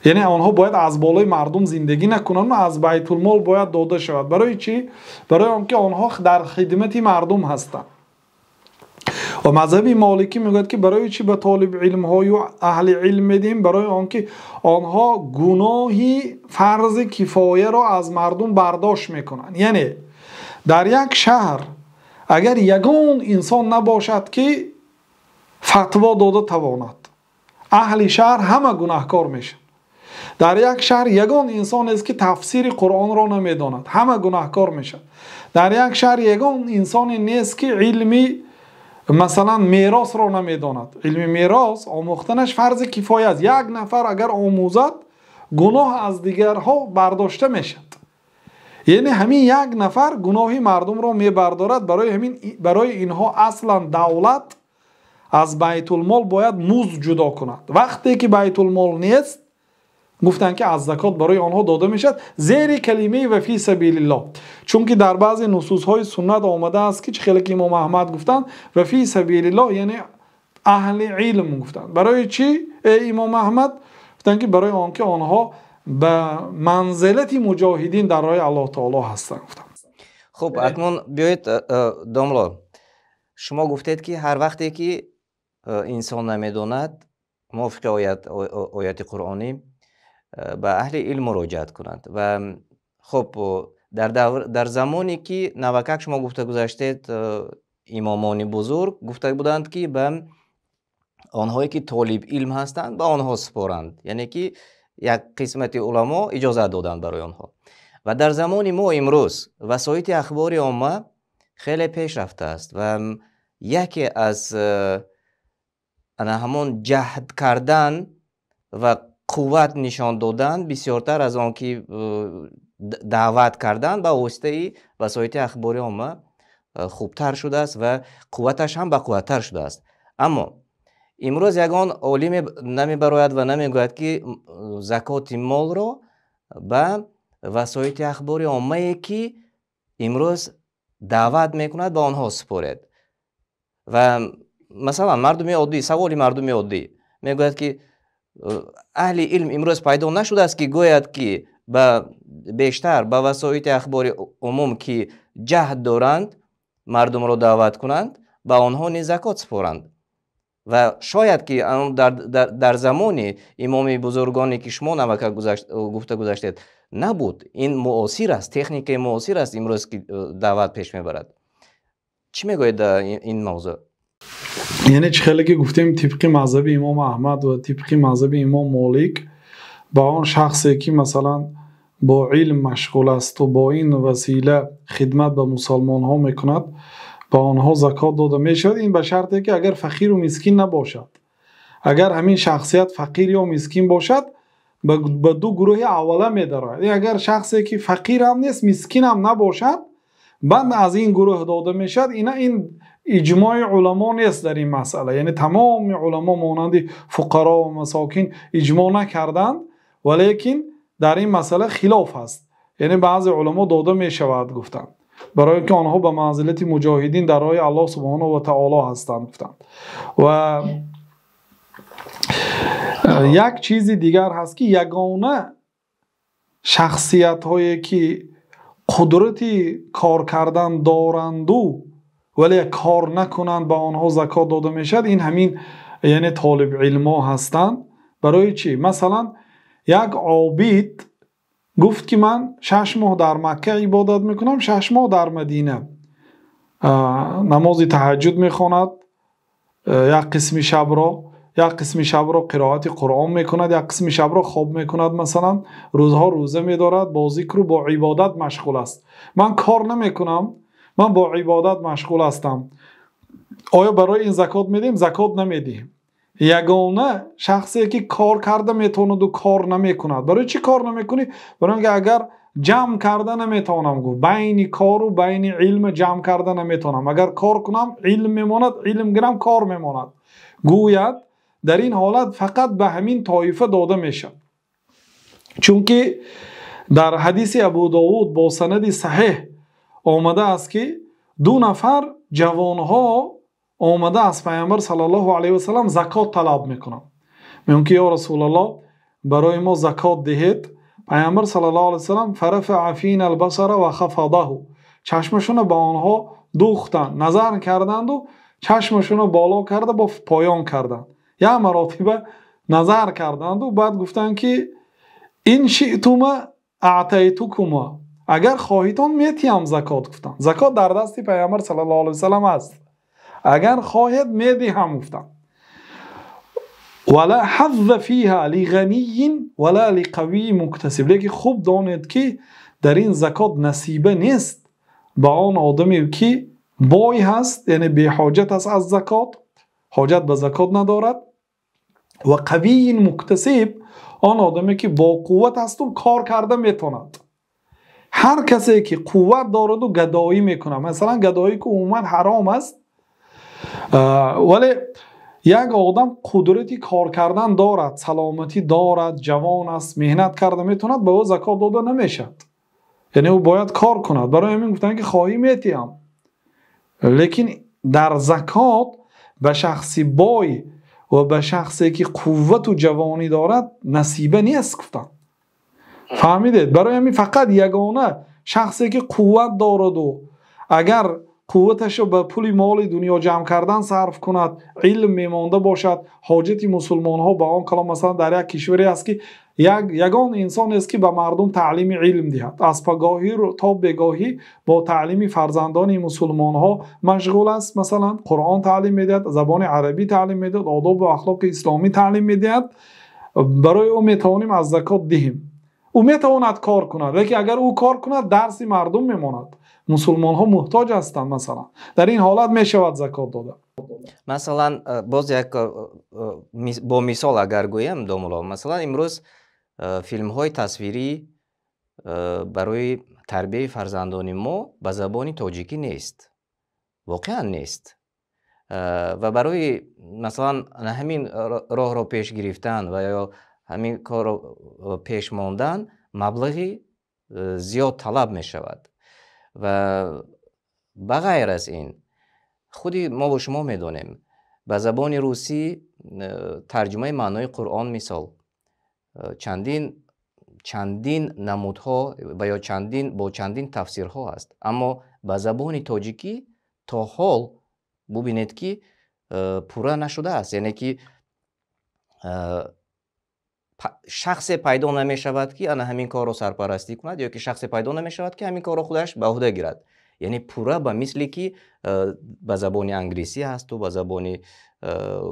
S2: یعنی آنها باید از بالای مردم زندگی نکنند و از بیت المال باید داده شود برای چی برای آنکه آنها در خدمت مردم هستند و مذهب مالکی میگوید که برای چی به طالب علم های و اهل علم میدیم برای آنکه آنها گناهی فرض کفایه را از مردم برداشت میکنند یعنی در یک شهر اگر یگان انسان نباشد که فتوا داده تواند اهل شهر همه گناهکار میشه در یک شهر یگان انسان است که تفسیر قرآن را نمیداند همه گناهکار میشد. در یک شهر یگان انسان نیست که علمی مثلا میراث را نمیداند علمی میراث آموختنش فرض کفایه است یک نفر اگر آموزد گناه از دیگرها برداشته میشد یعنی همین یک نفر گناهی مردم را میبردارد برای همین برای اینها اصلا دولت از بیت المال باید موز جدا کند وقتی که بیت المال نیست گفتن که از زکات برای آنها داده میشد زیر کلمه و فی سبیل الله چون که در بعض نصوص های سنت آمده است که خیلی که امام احمد گفتن و فی سبیل الله یعنی اهل علم گفتن برای چی امام احمد گفتن که برای آنکه آنها به منزلت مجاهدین در راه الله تعالی هستند گفتن
S1: خب اکنون بیایید داملا شما گفتید که هر وقتی که انسان نمیداند موافق آیت آیات قرآنی به اهل علم مراجعت کنند و خب در, در زمانی که نوکک شما گفته گذاشتید امامان بزرگ گفته بودند که به آنهایی که طالب علم هستند به آنها سپارند یعنی که یک قسمت علما اجازه دادند برای آنها و در زمان ما امروز وسایت اخبار عامه خیلی پیش رفته است و یکی از انا همون جهد کردن و қувват нишон доданд бисёртар аз он ки даъват карданд ба воситаи васоити ахбори омма хубтар шудааст ва қувваташ ҳам ба қувваттар шудааст аммо имрӯз ягон олиме намебарояд ва намегӯяд ки закоти молро ба васоити ахбори оммае ки имрӯз даъват мекунад ба онҳо супоред ва масалан мардуми оддӣ саволи мардуми оддӣ мегӯяд ки аҳли илм имрӯз пайдо нашудааст ки гӯяд ки ба бештар ба васоити ахбори умум ки ҷаҳд доранд мардумро даъват кунанд ба онҳо низ закот супоранд ва шояд ки дар замони имоми бузургоне ки шумо навака гуфта гузаштед набуд ин муосир аст техникаи муосир аст имрӯз ки э, даъват пеш мебарад чӣ мегӯед э, ин мавзӯъ
S2: یعنی چه خیلی که گفتیم تیپقی مذهب امام احمد و تیپقی مذهب امام مالک با آن شخصی که مثلا با علم مشغول است و با این وسیله خدمت به مسلمان ها میکند با آنها زکات داده میشود این به شرطی که اگر فقیر و مسکین نباشد اگر همین شخصیت فقیر یا مسکین باشد به دو گروه اوله میدارد اگر شخصی که فقیر هم نیست مسکین هم نباشد بعد از این گروه داده میشد اینا این اجماع علما نیست در این مسئله یعنی تمام علما مانند فقرا و مساکین اجماع نکردند ولیکن در این مسئله خلاف است. یعنی بعضی علما داده می شود گفتند برای اینکه آنها به منزلت مجاهدین در راه الله سبحانه و تعالی هستند گفتند و یک چیزی دیگر هست که یگانه شخصیت هایی که قدرتی کار کردن دارند و ولی کار نکنند به آنها زکات داده میشد این همین یعنی طالب علما هستند برای چی مثلا یک عابد گفت که من شش ماه در مکه عبادت میکنم شش ماه در مدینه نماز تهجد میخواند یک قسم شب را یک قسم شب را قرائت قرآن میکند یک قسم شب را خواب میکند مثلا روزها روزه میدارد با ذکر و با عبادت مشغول است من کار نمیکنم من با عبادت مشغول هستم آیا برای این زکات میدیم زکات نمیدیم یگانه شخصی که کار کرده میتوند و کار نمیکند برای چی کار نمیکنی برای اینکه اگر جمع کرده نمیتونم گو بین کار و بین علم جمع کرده نمیتونم اگر کار کنم علم میماند علم گرم کار میماند گوید дар ин ҳолат фақат ба ҳамин тоифа дода мешавад чунки дар ҳадиси абу довуд бо санади саҳеҳ омадааст ки ду нафар ҷавонҳо омада аз пайғамбар сал ллу ал васалам закот талаб мекунанд меон ки ё расулаллоҳ барои мо закот диҳед пайғамбар сал ллу ли салам фарафаъа фина албасара ва хафадаҳу чашмашонро ба онҳо духтанд назар карданду чашмашонро боло карда бо поён карданд як маротиба назар карданду баъд гуфтанд ки ин шитума аътайтукума агар хоҳедон метиҳам закот гуфтанд закот дар дасти пайғамбар сал ла лисалам аст агар хоҳед медиҳам гуфтанд вала ҳазза фиҳа лиғаниин вала ликавии муктасиб леки хуб донед ки дар ин закот насиба нест ба он одаме ки бой ҳаст яъне беҳоҷат аст аз закот ҳоҷат ба закот надорад و قوی مکتسب آن آدمی که با قوت است و کار کرده میتوند هر کسی که قوت دارد و گدایی میکنه مثلا گدایی که عموما حرام است ولی یک آدم قدرتی کار کردن دارد سلامتی دارد جوان است مهنت کرده میتوند به او زکات داده نمیشد یعنی او باید کار کند برای همین گفتن که خواهی میتیم لیکن در زکات به شخصی بای و به شخصی که قوت و جوانی دارد نصیبه نیست گفتن فهمیدید برای همین فقط یگانه شخصی که قوت دارد و اگر قوتش به پول مال دنیا جمع کردن صرف کند علم میمانده باشد حاجت مسلمان ها به آن کلام مثلا در یک کشوری است که یگان انسان است که به مردم تعلیم علم دید از پگاهی رو تا بگاهی با تعلیم فرزندان مسلمان ها مشغول است مثلا قرآن تعلیم میدهد زبان عربی تعلیم میدهد آداب و اخلاق اسلامی تعلیم میدهد برای او میتوانیم از زکات دهیم او میتواند کار کند لیکن اگر او کار کند درسی مردم میماند مسلمان ها محتاج هستند مثلا در این حالت میشود زکات داده
S1: مثلا باز یک با مثال اگر گویم دومولا مثلا امروز فیلم های تصویری برای تربیه فرزندان ما به زبان تاجیکی نیست واقعا نیست و برای مثلا همین راه را پیش گرفتن و یا همین کار را پیش ماندن مبلغی زیاد طلب می شود و بغیر از این خودی ما با شما می دانیم به زبان روسی ترجمه معنای قرآن مثال чандин чандин намудҳо ва ё чандин бо чандин тафсирҳо аст аммо ба забони тоҷикӣ то ҳол бубинед ки э, пурра нашудааст яъне ки э, шахсе пайдо намешавад ки ана ҳамин корро сарпарастӣ кунад ё ки шахсе пайдо намешавад ки ҳамин корро худаш ба ҳуда гирад яъне пурра ба мисли ки э, ба забони англисӣ ҳасту ба забони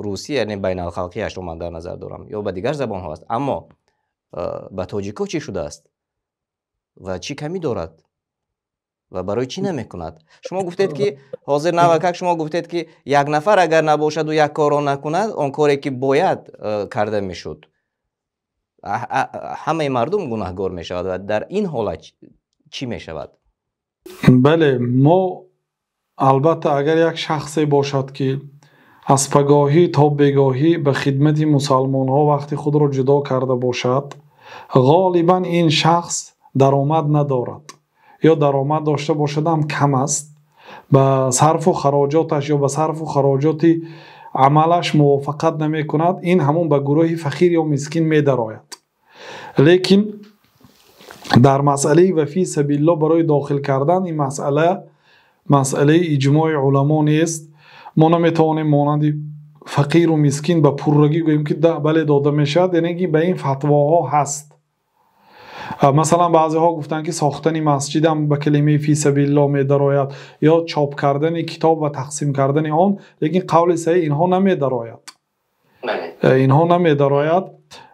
S1: русӣ яъне байналхалқиаш оман дар назар дорам ё ба дигар забонҳо аст аммо ба тоҷико чӣ шудааст ва чӣ камӣ дорад ва барои чӣ намекунад шумо гуфтед ки ҳозир навакак шумо гуфтед ки як нафар агар набошаду як корро накунад он коре ки бояд карда мешуд ҳамаи мардум гунаҳгор мешавад ва дар ин ҳолат чӣ мешавад
S2: бале мо албатта агар як шахсе бошад ки аз пагоҳӣ то бегоҳӣ ба хидмати мусалмонҳо вақти худро ҷудо карда бошад غالبا این شخص درآمد ندارد یا درآمد داشته باشد هم کم است به صرف و خراجاتش یا به صرف و خراجات عملش موافقت نمی کند این همون به گروه فخیر یا مسکین می لیکن در مسئله وفی سبیل الله برای داخل کردن این مسئله مسئله اجماع علما است ما نمیتوانیم مانند فقیر و مسکین به پرگی گوییم که ده بله داده میشد یعنی که به این ها هست مثلا بعضی ها گفتن که ساختن مسجد هم به کلمه فی سبیل الله می یا چاپ کردن کتاب و تقسیم کردن آن لیکن قول صحیح اینها نمی دراید بله. اینها نمی دراید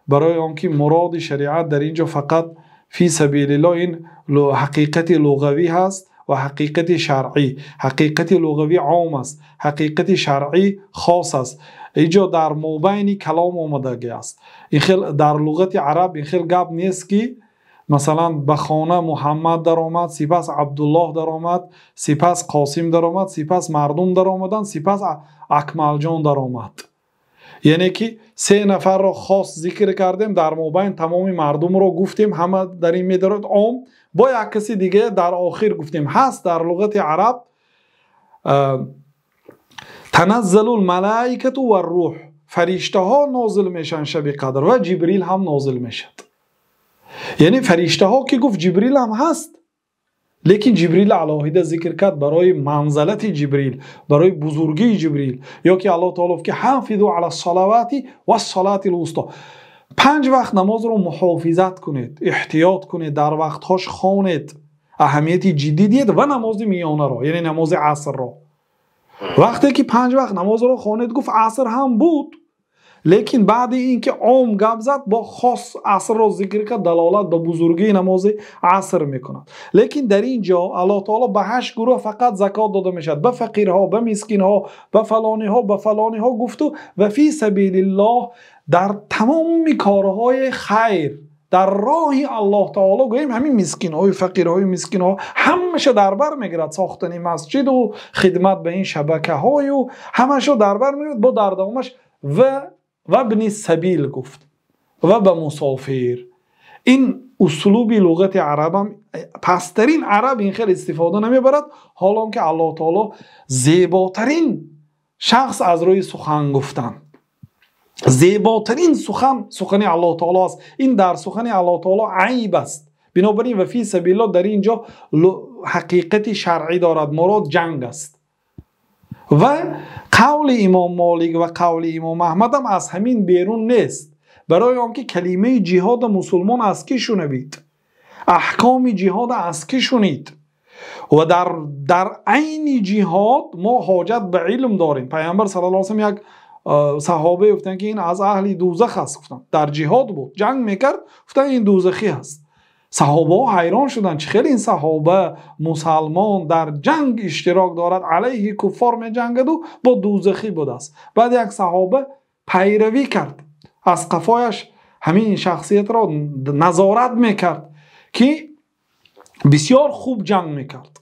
S2: برای آنکه مراد شریعت در اینجا فقط فی سبیل الله این حقیقت لغوی هست و حقیقت شرعی حقیقت لغوی عام است حقیقت شرعی خاص است اینجا در مبین کلام آمده است این خیل در لغت عرب این خیلی گپ نیست که مثلا به خانه محمد در آمد سپس عبدالله در آمد سپس قاسم در آمد سپس مردم در آمدن سپس اکمل جان در آمد یعنی که سه نفر را خاص ذکر کردیم در مبین تمام مردم را گفتیم همه در این میدارد آمد با یک کسی دیگه در آخر گفتیم هست در لغت عرب تنزل الملائکت و الروح فرشته ها نازل میشن شب قدر و جبریل هم نازل میشد یعنی فرشته ها که گفت جبریل هم هست لیکن جبریل علاهیده ذکر کرد برای منزلت جبریل برای بزرگی جبریل یا که الله تعالی که حافظو علی الصلواتی و الصلات الوسطا панҷ вақт намозро муҳофизат кунед эҳтиёт кунед дар вақтҳош хонед аҳамияти ҷиддӣ диҳед ва намози миёнаро яъне намози аср вақте ки панҷ вақт намозро хонед гуфт аср ҳам буд лекин баъди ин ки ом гап зад бо хос асрро зикр кард далолат ба бузургии намози аср мекунад лекин дар ин ҷо аллоҳтаоло ба ҳашт гурӯҳ фақат закот дода мешавад ба фақирҳо ба мискинҳо ба фалониҳо ба фалониҳо гуфту ва фи сабилиллоҳ در تمام کارهای خیر در راهی الله تعالی گوییم همین مسکین های فقیر های مسکین ها همشه در بر میگیرد ساختن مسجد و خدمت به این شبکه های و همشه در بر با در و و ابن سبیل گفت و به مسافر این اسلوب لغت عرب هم پسترین عرب این خیلی استفاده نمیبرد حالا که الله تعالی زیباترین شخص از روی سخن گفتن زیباترین سخن سخنی الله تعالی است این در سخن الله تعالی عیب است بنابراین و فی سبیل الله در اینجا حقیقت شرعی دارد مراد جنگ است و قول امام مالک و قول امام احمد هم از همین بیرون نیست برای آنکه کلمه جهاد مسلمان از کی شنوید احکام جهاد از کی شنید و در در عین جهاد ما حاجت به علم داریم پیامبر صلی الله علیه و یک صحابه گفتن که این از اهل دوزخ است گفتن در جهاد بود جنگ میکرد گفتن این دوزخی است. صحابه ها حیران شدن چه خیلی این صحابه مسلمان در جنگ اشتراک دارد علیه کفار می جنگد و با دوزخی بود است بعد یک صحابه پیروی کرد از قفایش همین شخصیت را نظارت میکرد که بسیار خوب جنگ میکرد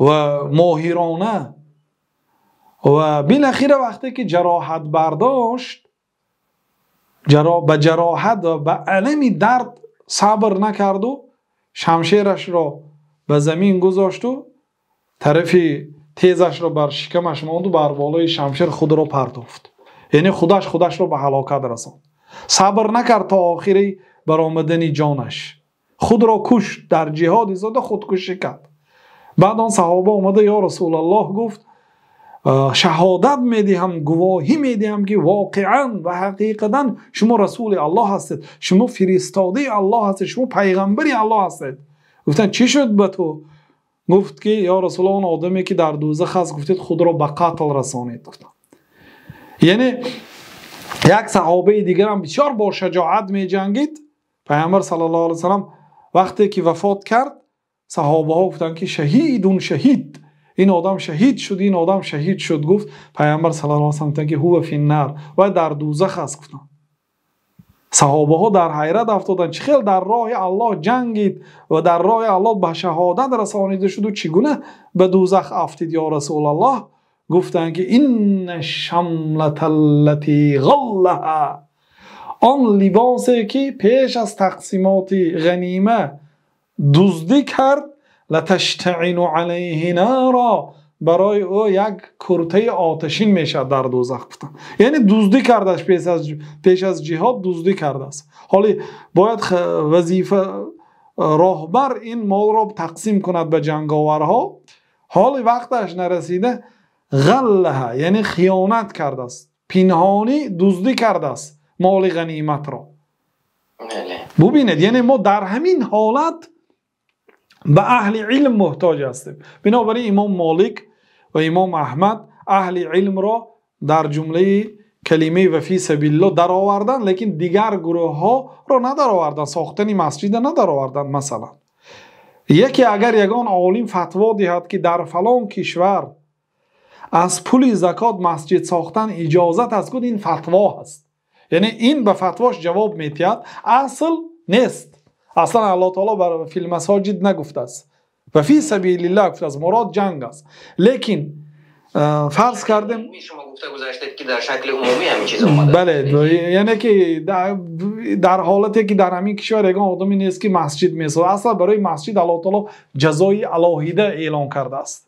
S2: و ماهرانه و بالاخره وقتی که جراحت برداشت جرا به جراحت و به علم درد صبر نکرد و شمشیرش را به زمین گذاشت و طرف تیزش را بر شکمش ماند و بر بالای شمشیر خود را پرتافت یعنی خودش خودش را به هلاکت رساند صبر نکرد تا آخری آمدن جانش خود را کش در جهاد زاده خودکشی کرد بعد آن صحابه آمده یا رسول الله گفت шаҳодат медиҳам гувоҳӣ медиҳам ки воқеан ва ҳақиқатан шумо расули аллоҳ ҳастед шумо фиристодаи аллоҳ ҳастед шумо пайғамбари аллоҳ ҳастед гуфтанд чӣ шуд ба ту гуфт ки ё расулло он одаме ки дар дузах аст гуфтед худро ба қатл расонед гуфтам яъне як саҳобаи дигарам бисёр бо шаҷоат меҷангид пайғамбар сал ллоу ал салам вақте ки вафот кард саҳобаҳо гуфтанд ки шаҳидун шаҳид шахид. این آدم شهید شد این آدم شهید شد گفت پیامبر صلی الله علیه و آله که هو فی النار و در دوزخ است گفتن صحابه ها در حیرت افتادند خیل در راه الله جنگید و در راه الله به شهادت رسانیده شد و چگونه به دوزخ افتید یا رسول الله گفتن که این شملت التی غلها آن لباسی که پیش از تقسیمات غنیمه دزدی کرد لتشتعن علیه نارا برای او یک کرته آتشین میشه در دوزخ گفتن یعنی دوزدی کردش پیش از پیش از جهاد دزدی کرده است حالی باید وظیفه راهبر این مال را تقسیم کند به جنگاورها حال وقتش نرسیده غله یعنی خیانت کرده است پنهانی دوزدی کرده است مال غنیمت را بله. ببینید یعنی ما در همین حالت به اهل علم محتاج هستیم بنابراین امام مالک و امام احمد اهل علم را در جمله کلمه و فی سبیل الله در آوردن لیکن دیگر گروه ها را ندر آوردن ساختن مسجد ندر آوردن مثلا یکی اگر یگان عالم فتوا دهد که در فلان کشور از پول زکات مسجد ساختن اجازت از کد این فتوا هست یعنی این به فتواش جواب میتید اصل نیست аслан аллоҳ таоло бар филмасоҷид нагуфтааст ва фи сабилиллаҳ гуфтааст мурод ҷанг аст лекин фарз кардем бале яъне ки дар ҳолате ки дар ҳамин кишвар ягон одаме нест ки масҷид месозад асла барои масҷид аллоҳ таоло ҷазои алоҳида эълон кардааст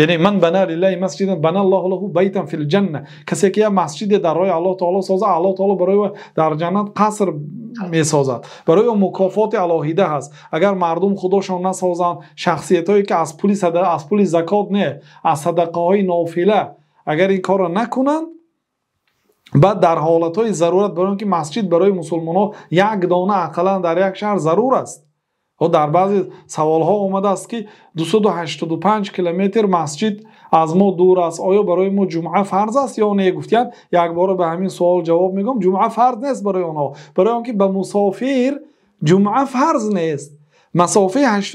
S2: یعنی من بنا لله مسجدا بنا الله له بیتا فی الجنه کسی که مسجد در راه الله تعالی سازه الله تعالی برای او در جنت قصر میسازد برای او مکافات الهیده هست اگر مردم خودشان نسازند شخصیت هایی که از پول صدقه از پول زکات نه از صدقه های نافله اگر این کار را نکنند بعد در حالت های ضرورت برای که مسجد برای مسلمان ها یک دانه اقلا در یک شهر ضرور است و خب در بعضی سوال ها اومده است که 285 کیلومتر مسجد از ما دور است آیا برای ما جمعه فرض است یا نه گفتیم یک بار به همین سوال جواب میگم جمعه فرض نیست برای آنها برای آنکه به مسافر جمعه فرض نیست مسافه 82.5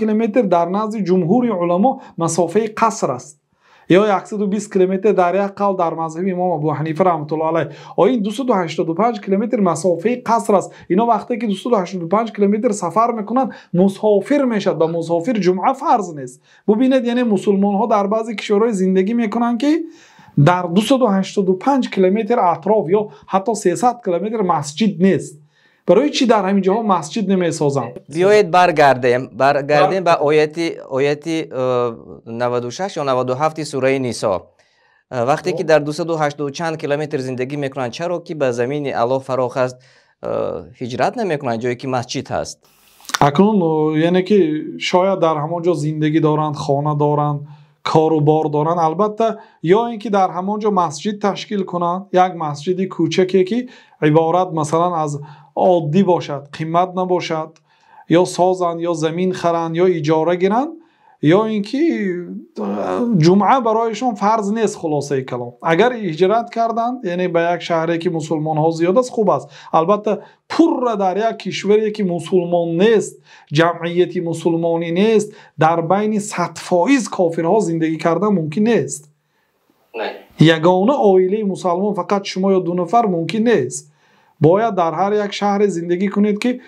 S2: کیلومتر در نزد جمهور علما مسافه قصر است ё 120 километр дар як қавл дар мазҳаби имом абу ҳанифа раҳматуллоҳ алайҳ оё ин 285 километр масофаи қаср аст ино вақте ки 285 километр сафар мекунанд мусофир мешавад ба мусофир ҷумъа фарз нест бубинед яъне мусулмонҳо дар баъзе кишварҳое зиндагӣ мекунанд ки дар 285 километр атроф ё ҳатто 300 километр масҷид нест برای چی در همین جاها مسجد نمیسازم
S1: بیایید برگردیم برگردیم به آیت آیت 96 یا 97 سوره نیسا وقتی که در 280 چند کیلومتر زندگی میکنن چرا که به زمین الله فراخ است هجرت نمیکنن جایی که مسجد هست
S2: اکنون یعنی که شاید در همانجا زندگی دارند خانه دارند کار و بار دارند. البته یا اینکه در همانجا مسجد تشکیل کنند یک مسجدی کوچکی که عبارت مثلا از عادی باشد قیمت نباشد یا سازند یا زمین خرند یا اجاره گیرند یا اینکه جمعه برایشون فرض نیست خلاصه کلام اگر هجرت کردند یعنی به یک شهری که مسلمان ها زیاد است خوب است البته پر در یک کشوری که مسلمان نیست جمعیتی مسلمانی نیست در بین صد فایز ها زندگی کردن ممکن نیست یگانه آیله مسلمان فقط شما یا دو نفر ممکن نیست باید در هر یک شهر زندگی کنید که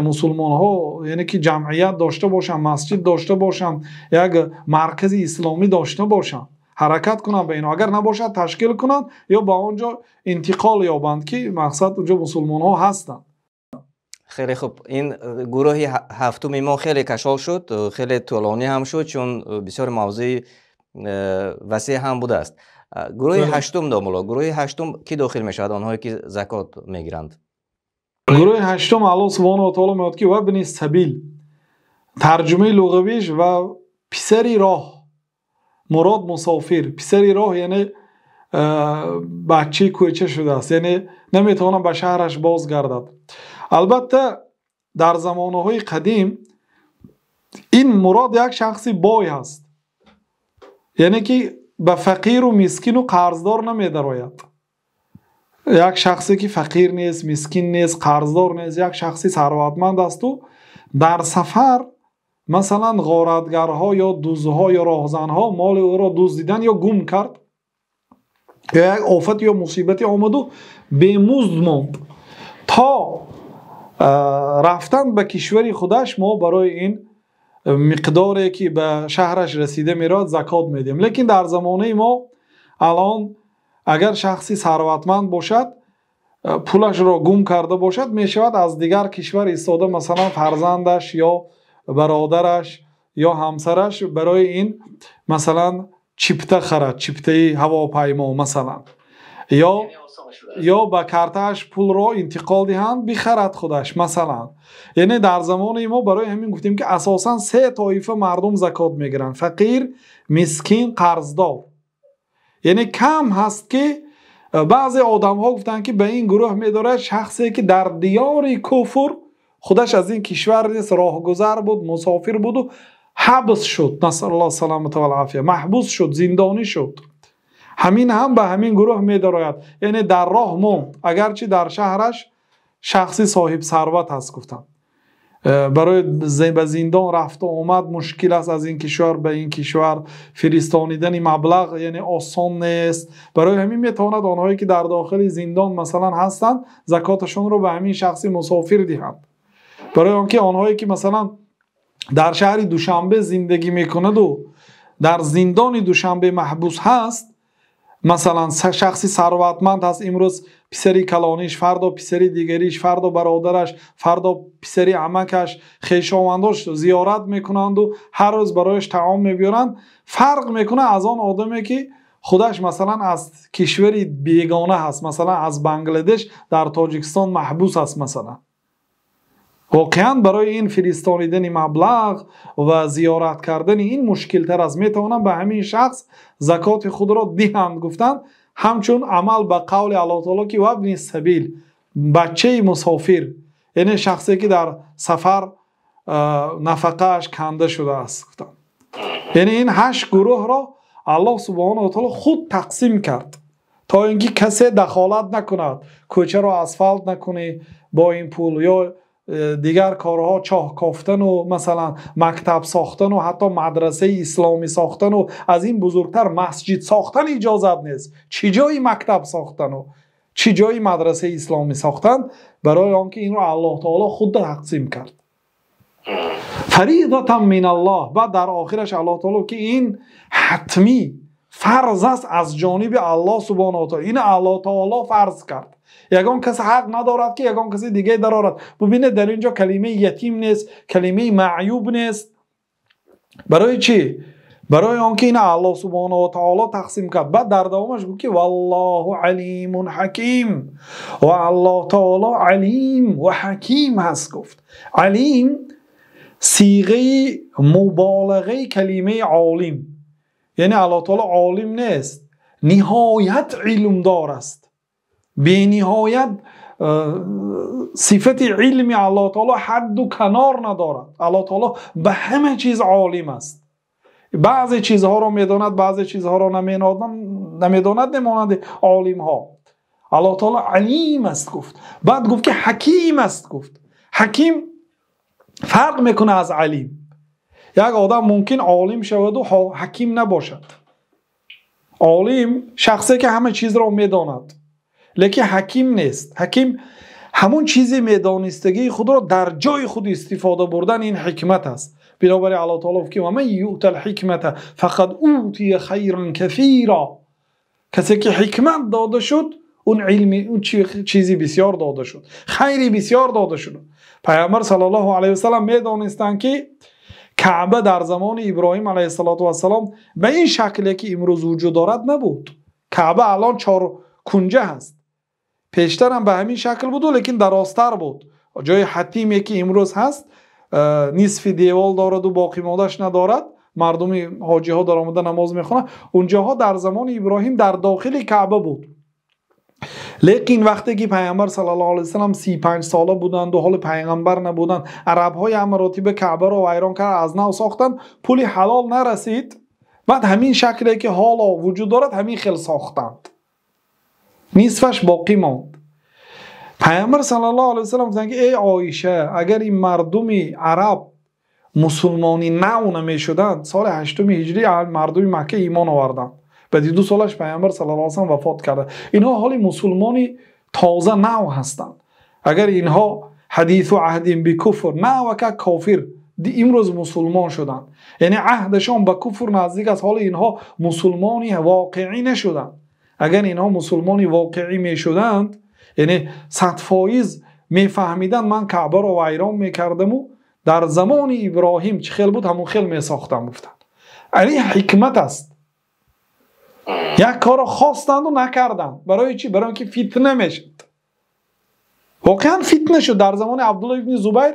S2: مسلمان ها یعنی که جمعیت داشته باشند، مسجد داشته باشند، یک مرکز اسلامی داشته باشن حرکت کنند به اینو اگر نباشد تشکیل کنند یا به اونجا انتقال یابند که مقصد اونجا مسلمان ها هستند
S1: خیلی خوب این گروه هفتم ما خیلی کشال شد خیلی طولانی هم شد چون بسیار موضوع وسیع هم بوده است گروه هشتم دامولا گروه هشتم کی داخل میشود آنهایی که زکات میگیرند
S2: گروه هشتم الله سبحانه و تعالی میاد که و ابن سبیل ترجمه لغویش و پسری راه مراد مسافر پسری راه یعنی بچه کوچه شده است یعنی نمیتونه به شهرش بازگردد البته در زمانه های قدیم این مراد یک شخصی بای هست یعنی که به فقیر و مسکین و قرضدار نمیدراید یک شخصی که فقیر نیست مسکین نیست قرضدار نیست یک شخصی ثروتمند است و در سفر مثلا غارتگرها یا دوزها یا راهزنها مال او را دزدیدن یا گم کرد یا یک آفت یا مصیبتی آمد و بمزد تا رفتن به کشوری خودش ما برای این مقداری که به شهرش رسیده میراد زکات میدیم لیکن در زمانه ما الان اگر شخصی ثروتمند باشد پولش را گم کرده باشد می از دیگر کشور ایستاده مثلا فرزندش یا برادرش یا همسرش برای این مثلا چیپته خرد چیپته هواپیما مثلا یا یا با کارتش پول رو انتقال دهند بخرد خودش مثلا یعنی در زمان ما برای همین گفتیم که اساسا سه طایفه مردم زکات میگیرن فقیر مسکین قرضدار یعنی کم هست که بعضی آدم ها گفتن که به این گروه میداره شخصی که در دیار کفر خودش از این کشور نیست راه گذر بود مسافر بود و حبس شد نسال الله سلامت و العافیه محبوس شد زندانی شد همین هم به همین گروه می یعنی در راه مو اگرچه در شهرش شخصی صاحب ثروت هست گفتم برای به زندان رفت و آمد مشکل است از این کشور به این کشور فرستانیدن مبلغ یعنی آسان نیست برای همین میتواند آنهایی که در داخل زندان مثلا هستند زکاتشون رو به همین شخصی مسافر دهند برای آنکه آنهایی که مثلا در شهر دوشنبه زندگی میکند و در زندان دوشنبه محبوس هست مثلا شخصی سروتمند هست امروز پسری کلانیش فردا پسری دیگریش فردا برادرش فردا پسری عمکش خیشاونداش زیارت میکنند و هر روز برایش تعام میبیارند فرق میکنه از آن آدمی که خودش مثلا از کشوری بیگانه هست مثلا از بنگلادش در تاجیکستان محبوس هست مثلا واقعا برای این فرستانیدن مبلغ و زیارت کردن این مشکل تر از میتوانند به همین شخص زکات خود را دهند گفتن همچون عمل به قول الله تعالی که وابنی سبیل بچه مسافر یعنی شخصی که در سفر نفقهش کنده شده است گفتند یعنی این هشت گروه را الله سبحانه و تعالی خود تقسیم کرد تا اینکه کسی دخالت نکند کوچه را اسفالت نکنی با این پول یا دیگر کارها چاه کافتن و مثلا مکتب ساختن و حتی مدرسه اسلامی ساختن و از این بزرگتر مسجد ساختن اجازت نیست چی جایی مکتب ساختن و چی جایی مدرسه اسلامی ساختن برای آنکه این رو الله تعالی خود تقسیم کرد فریضتا من الله و در آخرش الله تعالی که این حتمی فرض است از جانب الله سبحانه و تعالی این الله تعالی فرض کرد یگان کس حق ندارد که یگان کسی دیگه درارد ببینه در اینجا کلمه یتیم نیست کلمه معیوب نیست برای چی برای آنکه این الله سبحانه و تعالی تقسیم کرد بعد در دوامش گفت که والله علیم حکیم و الله تعالی علیم و حکیم هست گفت علیم سیغه مبالغه کلمه عالم یعنی الله تعالی عالم نیست نهایت علم دار است به نهایت صفت علم الله تعالی حد و کنار ندارد الله تعالی به همه چیز عالم است بعضی چیزها را میداند بعضی چیزها را نمیداند نمانند عالم ها الله تعالی علیم است گفت بعد گفت که حکیم است گفت حکیم فرق میکنه از علیم یک آدم ممکن عالم شود و حکیم نباشد عالم شخصی که همه چیز را میداند لیکن حکیم نیست حکیم همون چیزی میدانستگی خود را در جای خود استفاده بردن این حکمت است بنابرای الله تعالی که من یوت الحکمت فقط اوتی خیران کثیرا کسی که حکمت داده شد اون علمی اون چیزی بسیار داده شد خیری بسیار داده شد پیامبر صلی الله علیه و سلم میدانستند که каъба дар замони иброҳим алайҳисалоту вассалом ба ин шакле ки имрӯз вуҷуд дорад набуд каъба алон чоркунҷа ҳаст пештарам ба ҳамин шакл буду лекин дарозтар буд ҷои ҳатиме ки имрӯз ҳаст э, нисфи девол дораду боқимодаш надорад мардуми ҳоҷиҳо даромада намоз мехонанд унҷоҳо дар замони иброҳим дар дохили каъба буд لیکن وقتی که پیامبر صلی الله علیه وسلم 35 ساله بودند و حال پیامبر نبودند عرب های به کعبه رو ویران کرد از نو ساختن پولی حلال نرسید بعد همین شکلی که حالا وجود دارد همین خیل ساختند نصفش باقی ماند پیامبر صلی الله علیه وسلم گفتند که ای عایشه اگر این مردم عرب مسلمانی نو نمی شدند سال هشتم هجری مردم مکه ایمان آوردند بعد دو سالش پیامبر صلی الله علیه و وفات کرده اینها حال مسلمانی تازه نو هستند اگر اینها حدیث و عهد به کفر نه و که کافر دی امروز مسلمان شدند یعنی عهدشان به کفر نزدیک از حال اینها مسلمانی واقعی نشدند اگر اینها مسلمانی واقعی می شدند یعنی صد فایز می فهمیدن من کعبه رو ویران می کردم و در زمان ابراهیم چه خیل بود همون خیل می ساختم گفتن یعنی حکمت است Э. як корро хостанду накарданд барои чӣ барои он ки фитна мешавад воқеан фитна шуд дар замони абдулло ибни зубайр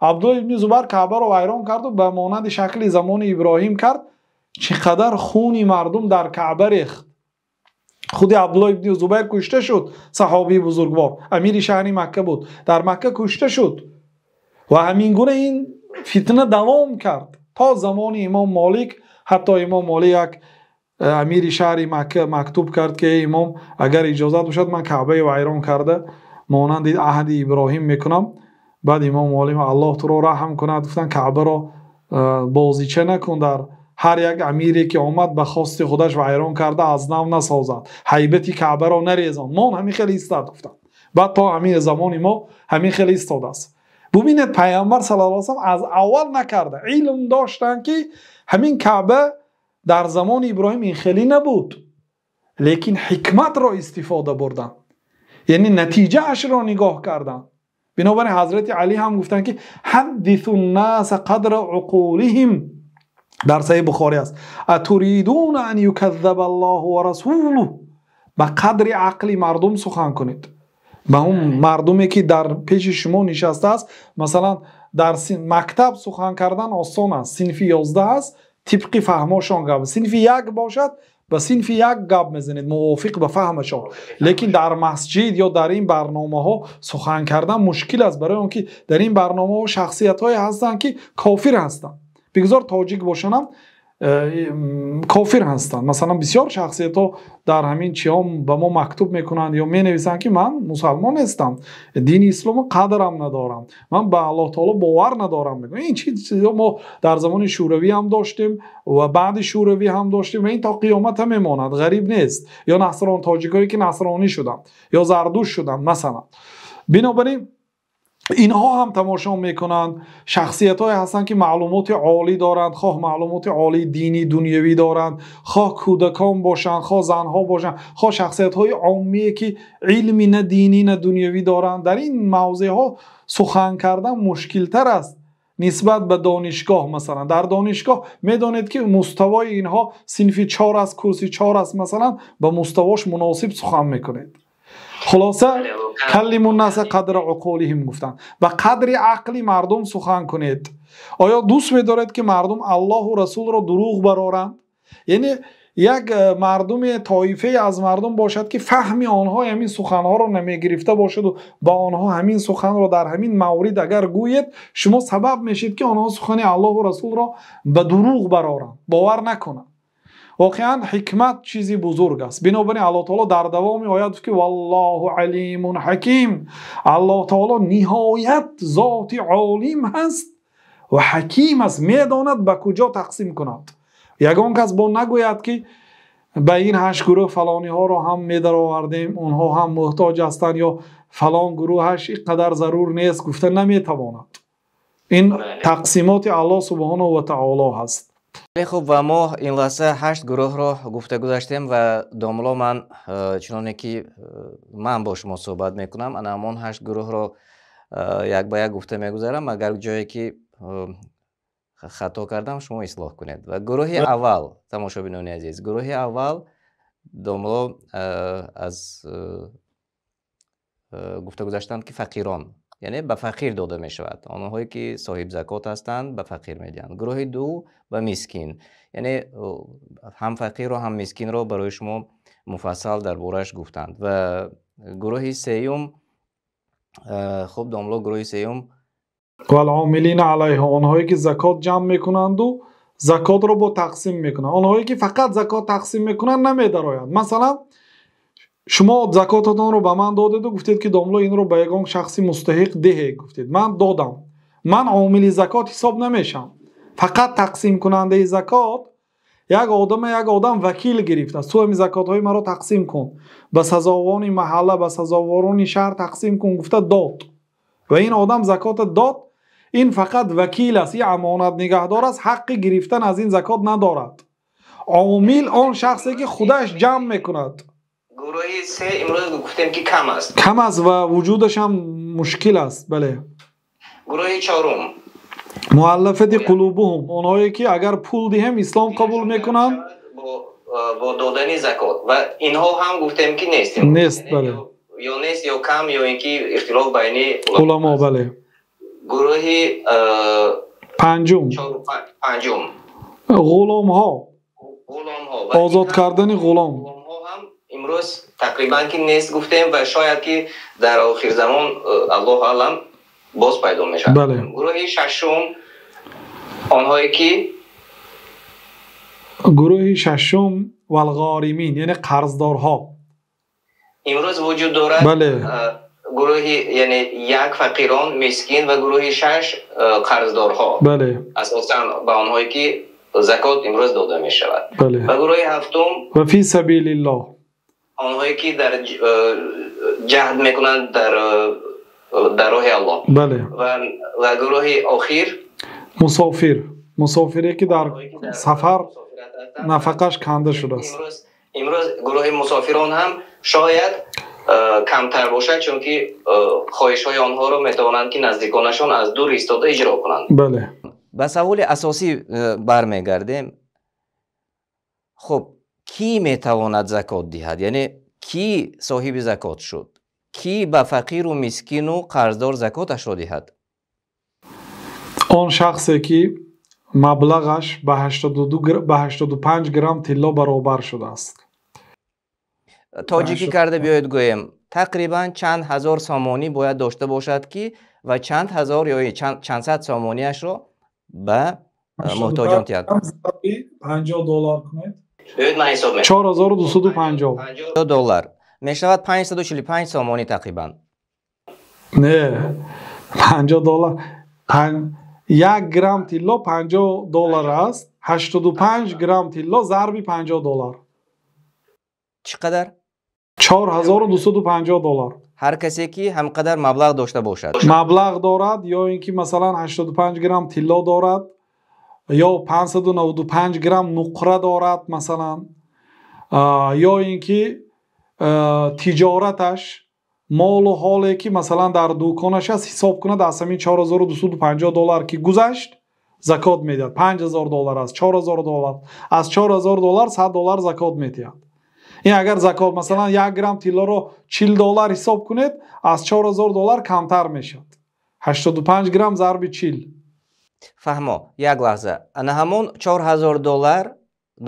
S2: абдулло ибни зубайр каъбаро вайрон карду ба монанди шакли замони иброҳим кард чӣ қадар хуни мардум дар каъба рехт худи абдулло ибни зубайр кушта шуд саҳобии бузургвор амири шаҳри макка буд дар макка кушта шуд ва ҳамин гуна ин фитна давом кард то замони имом молик ҳатто имом молик як امیر شهر مکه مکتوب کرد که امام اگر اجازت باشد من کعبه و ایران کرده مانند عهد ابراهیم میکنم بعد امام معلم الله تو را رحم کند گفتن کعبه را بازیچه نکن در هر یک امیری که آمد به خواست خودش و ایران کرده از نو نسازد حیبتی کعبه را نریزان ما همین خیلی استاد گفتن بعد تا همین زمان ما همین خیلی استاد است ببینید پیامبر صلی الله علیه از اول نکرده علم داشتن که همین کعبه در زمان ابراهیم این خیلی نبود لیکن حکمت را استفاده بردن یعنی نتیجه اش را نگاه کردن بنابراین حضرت علی هم گفتن که حدث الناس قدر عقولهم در صحیح بخاری است اتریدون ان یکذب الله و رسوله قدر عقل مردم سخن کنید با اون بله. مردمی که در پیش شما نشسته است مثلا در مکتب سخن کردن آسان است سنف 11 است طبقی فهماشان گاب سینف یک باشد به سینف یک گاب میزنید موافق به فهمشان لیکن در مسجد یا در این برنامه ها سخن کردن مشکل است برای اون که در این برنامه ها شخصیت های هستند که کافر هستند بگذار تاجیک باشنم کافر هستند مثلا بسیار شخصیت ها در همین چیام به ما مکتوب میکنند یا می نویسند که من مسلمان هستم دین اسلام قدرم ندارم من به الله تعالی باور ندارم میکنم این چیز ما در زمان شوروی هم داشتیم و بعد شوروی هم داشتیم و این تا قیامت هم میماند غریب نیست یا نصران تاجیکایی که نصرانی شدن یا زردوش شدن مثلا بنابراین اینها هم تماشا میکنند شخصیت های هستند که معلومات عالی دارند خواه معلومات عالی دینی دنیوی دارند خواه کودکان باشند خواه زنها باشند خواه شخصیت های عامی که علمی نه دینی نه دنیوی دارند در این موضع ها سخن کردن مشکل تر است نسبت به دانشگاه مثلا در دانشگاه میدانید که مستوای اینها سنفی 4 از کرسی 4 است مثلا به مستواش مناسب سخن میکنید خلاصه کلم الناس قدر عقولهم گفتن و قدر عقل مردم سخن کنید آیا دوست میدارید که مردم الله و رسول را دروغ برارند یعنی یک مردم طایفه از مردم باشد که فهمی آنها همین سخنها را نمی گرفته باشد و با آنها همین سخن را در همین مورد اگر گوید شما سبب میشید که آنها سخن الله و رسول را به دروغ برارند باور نکنند воқеан ҳикмат чизи бузург аст бинобар ин аллоҳтаоло дар давоми ояту ки валлоҳу алимун ҳаким аллоҳ таоло ниҳоят зоти олим ҳаст ва ҳаким аст медонад ба куҷо тақсим кунад ягон кас бо нагӯяд ки ба ин ҳашт гурӯҳ фалониҳоро ҳам медаровардем онҳо ҳам муҳтоҷ ҳастанд ё фалон гурӯҳаш ин қадар зарур нест гуфта наметавонад ин тақсимоти аллоҳ субҳонаҳу ва таоло ҳаст
S1: хуб ва мо ин лаҳза ҳашт гурӯҳро гуфтагӯ даштем ва домло ман э, чуноне ки э, ман бо шумо суҳбат мекунам ана ҳамон ҳашт гурӯҳро э, як ба як гуфта мегузарам агар ҷое ки хато кардам шумо ислоҳ кунед ва гурӯҳи аввал тамошобинони азиз гурӯҳи аввал домло аз гуфта гузаштанд ки фақирон яъне ба фақир дода мешавад онҳое ки соҳиб закот ҳастанд ба фақир медиҳанд гурӯҳи ду ба мискин яъне ҳам фақирро ҳам мискинро барои шумо муфассал дар борааш гуфтанд ва гурӯҳи сеюм э, хуб домло гурӯҳи сеюм
S2: валомилина алайҳа онҳое ки закот ҷамъ мекунанду закотро бо тақсим мекунанд онҳое ки фақат закот тақсим мекунанд намедароянд масалан شما زکاتتان رو به من دادید و گفتید که داملا این رو به یگان شخصی مستحق ده گفتید من دادم من عامل زکات حساب نمیشم فقط تقسیم کننده زکات یک آدم یک آدم وکیل گرفت از تو زکات های مرا تقسیم کن به سزاوان محله به سزاوان شهر تقسیم کن گفته داد و این آدم زکات داد این فقط وکیل است این امانت نگهدار است حق گرفتن از این زکات ندارد عامل آن شخصی که خودش جمع میکند
S1: гурӯҳи се имрӯз гуфтем ки кам аст
S2: кам аст ва вуҷудашам мушкил аст бале
S1: гурӯҳи чорум
S2: муаллафати қулубуҳум онҳое ки агар пул диҳем ислом қабул мекунанд
S1: бо додани закот ва инҳо ҳам гуфтем ки нест нест бале ё нест ё кам ё ин ки ихтилоф байни
S2: уламо бале гурӯҳи
S1: панҷум панҷум
S2: ғуломҳо озод кардани ғулом
S1: امروز تقریبا که نیست گفتیم و شاید که در آخر زمان الله علم باز پیدا میشه بله. گروه ششم آنهایی که
S2: گروه ششم و یعنی قرضدارها
S1: امروز وجود دارد بله. گروه یعنی یک فقیران مسکین و گروه شش قرضدارها بله اساسا به آنهایی که زکات امروز داده می شود بله. و گروه هفتم و فی سبیل الله آنهایی که در جهد میکنند در در راه الله بله و, و گروه
S2: اخیر مسافر مسافری که در سفر نفقش کنده شده است
S1: امروز گروه مسافران هم شاید کمتر باشد چون که خواهش های آنها رو میتوانند که نزدیکانشان از دور ایستاده اجرا کنند بله به سوال اساسی برمیگردیم خب кӣ метавонад закот диҳад яъне кӣ соҳиби закот шуд кӣ ба фақиру мискину қарздор закоташро диҳад он шахсе ки
S2: маблағаш ба 85 грам тилло баробар шудааст
S1: тоҷикӣ карда биёед гӯем тақрибан чанд ҳазор сомонӣ бояд дошта бошад ки ва чанд ҳазор ё чандсад сомонияшро ба муҳтоҷон диҳад
S2: 5 доллар кунед
S1: ببین 4250 دلار میشود 545 سومونی تقریبا
S2: نه 50 دلار یک گرم تیلا 50 دلار است 85 گرم تیلا ضربی 50 دلار چقدر 4250 دلار
S1: هر کسی که همقدر مبلغ داشته باشد
S2: مبلغ دارد یا اینکه مثلا 85 گرم تیلا دارد ё 595 грамм нуқра дорад масалан ё ин ки тиҷораташ молу ҳоле ки масалан дар дуконаш аст ҳисоб кунад аз ҳамин 4250 доллар ки гузашт закот медиҳад 5000 доллар аст 4000 доллар аз 4000 доллар 100 доллар закот медиҳад ин агар закот масалан як грамм тиллоро 40 доллар ҳисоб кунед аз 4000 доллар камтар мешавад 85 грамм зарби 40
S1: фаҳмо як лаҳза ана ҳамон чорҳазор доллар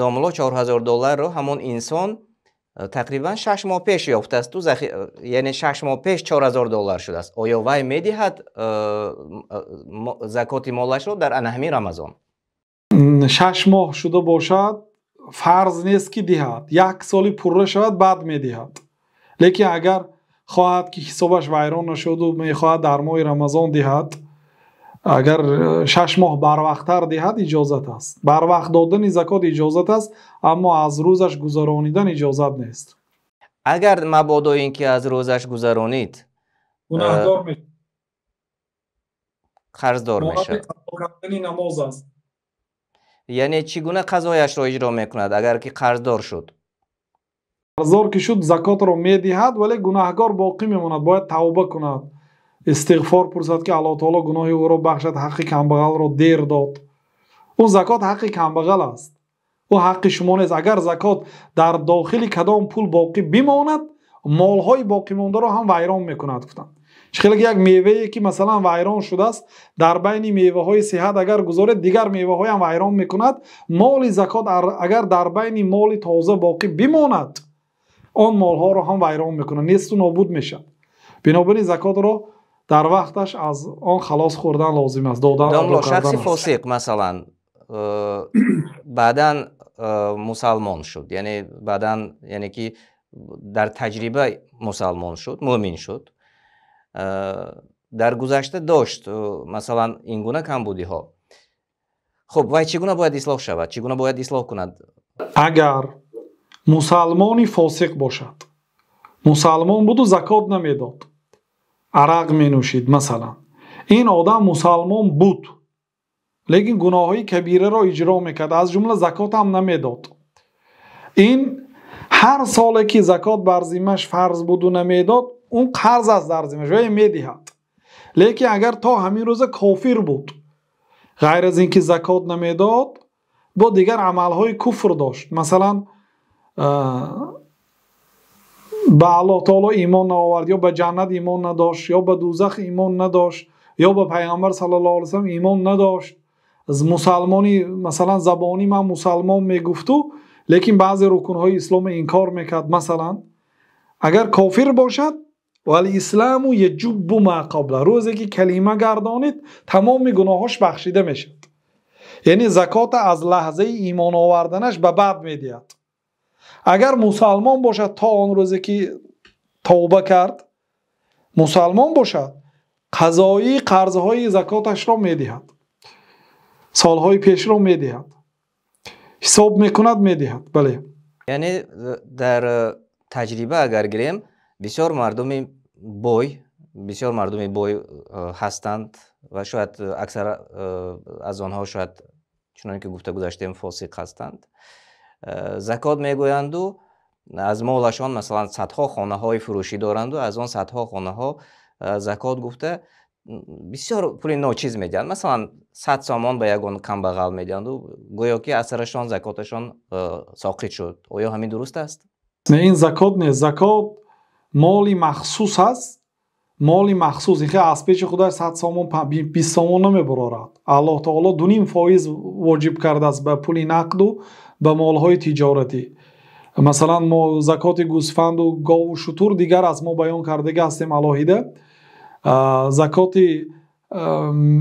S1: домуло чорҳазор долларро ҳамон инсон э, тақрибан шаш моҳ пеш ёфтаасту э, яъне шаш моҳ пеш чорҳазор доллар шудааст оё вай медиҳад э, закоти молашро дар ана ҳамин рамазон
S2: шаш моҳ шуда бошад фарз нест ки диҳад як соли пурра шавад баъд медиҳад лекин агар хоҳад ки ҳисобаш вайрон нашуду мехоҳад дар моҳи рамазон диҳад агар э, шаш моҳ барвақттар диҳад иҷозат аст барвақт додани закот иҷозат аст аммо аз рӯзаш гузаронидан иҷозат нест
S1: агар мабодо ин ки аз рӯзаш гузаронид қарздор
S2: мешавад
S1: яъне чӣ гуна қазояшро иҷро мекунад агар ки қарздор шуд
S2: қарздор ки шуд закотро медиҳад вале гунаҳгор боқӣ мемонад бояд тавба кунад истиғфор пурсад ки аллоҳтаоло гуноҳи ӯро бахшад ҳаққи камбағалро дер дод он закот ҳаққи камбағал аст ӯ ҳаққи шумо нест агар закот дар дохили кадом пул боқӣ бимонад молҳои боқимондаро ҳам вайрон мекунад гуфтанд шхелак як мевае ки масалан вайрон шудааст дар байни меваҳои сиҳат агар гузоред дигар меваҳоям вайрон мекунад моли закот агар дар байни моли тоза боқӣ бимонад он молҳоро ҳам вайрон мекунад несту нобуд мешавад бинобар ин закотро در وقتش از آن خلاص خوردن لازم است دادن دوم شخصی
S1: فسیق مثلا بعدا مسلمان شد یعنی بعدا یعنی که در تجربه مسلمان شد مؤمن شد در گذشته داشت مثلا این گونه کم بودی ها خب وای چگونه باید اصلاح شود چگونه باید اصلاح کند اگر مسلمانی
S2: فاسق باشد مسلمان بود و زکات نمیداد арақ менӯшид масалан ин одам мусалмон буд лекин гуноҳҳои кабираро иҷро мекард аз ҷумла закот ҳам намедод ин ҳар соле ки закот бар зиммааш фарз буду намедод ӯн қарз аст дар зиммааш вае медиҳад лекин агар то ҳамин рӯза кофир буд ғайр аз ин ки закот намедод бо дигар амалҳои куфр дошт масалан به الله تعالی ایمان آورد یا به جنت ایمان نداشت یا به دوزخ ایمان نداشت یا به پیامبر صلی الله علیه و ایمان نداشت از مسلمانی مثلا زبانی من مسلمان میگفتو لیکن بعضی رکنهای اسلام انکار میکرد مثلا اگر کافر باشد ولی اسلام و جوب ما قبل روزی که کلمه گردانید تمام گناهاش بخشیده میشد یعنی زکات از لحظه ایمان آوردنش به بعد میدید اگر مسلمان باشد تا آن روزی که توبه کرد مسلمان باشد قضایی قرض های زکاتش را میدهد سال های پیش را میدهد حساب میکند میدهد بله
S1: یعنی در تجربه اگر گریم بسیار مردم بوی بسیار مردم بوی هستند و شاید اکثر از آنها شاید که گفته گذاشتیم فاسق هستند Э, закот мегӯянду аз молашон масалан садҳо хонаҳои фурӯшӣ доранду аз он садҳо хонаҳо э, закот гуфта бисёр пули ночиз медиҳанд масалан сад сомон ба ягон камбағал медиҳанду гӯё ки асарашон закоташон э, соқит шуд оё ҳамин дуруст аст
S2: не ин закот не закот моли махсус аст моли махсус ин хе аз печи худаш сад сомон бист сомон намебурорад аллоҳ таоло дуним фоиз воҷиб кардааст ба пули нақду به مالهای تجارتی مثلا ما زکات گوسفند و گاو و شطور دیگر از ما بیان کرده هستیم علاهیده زکات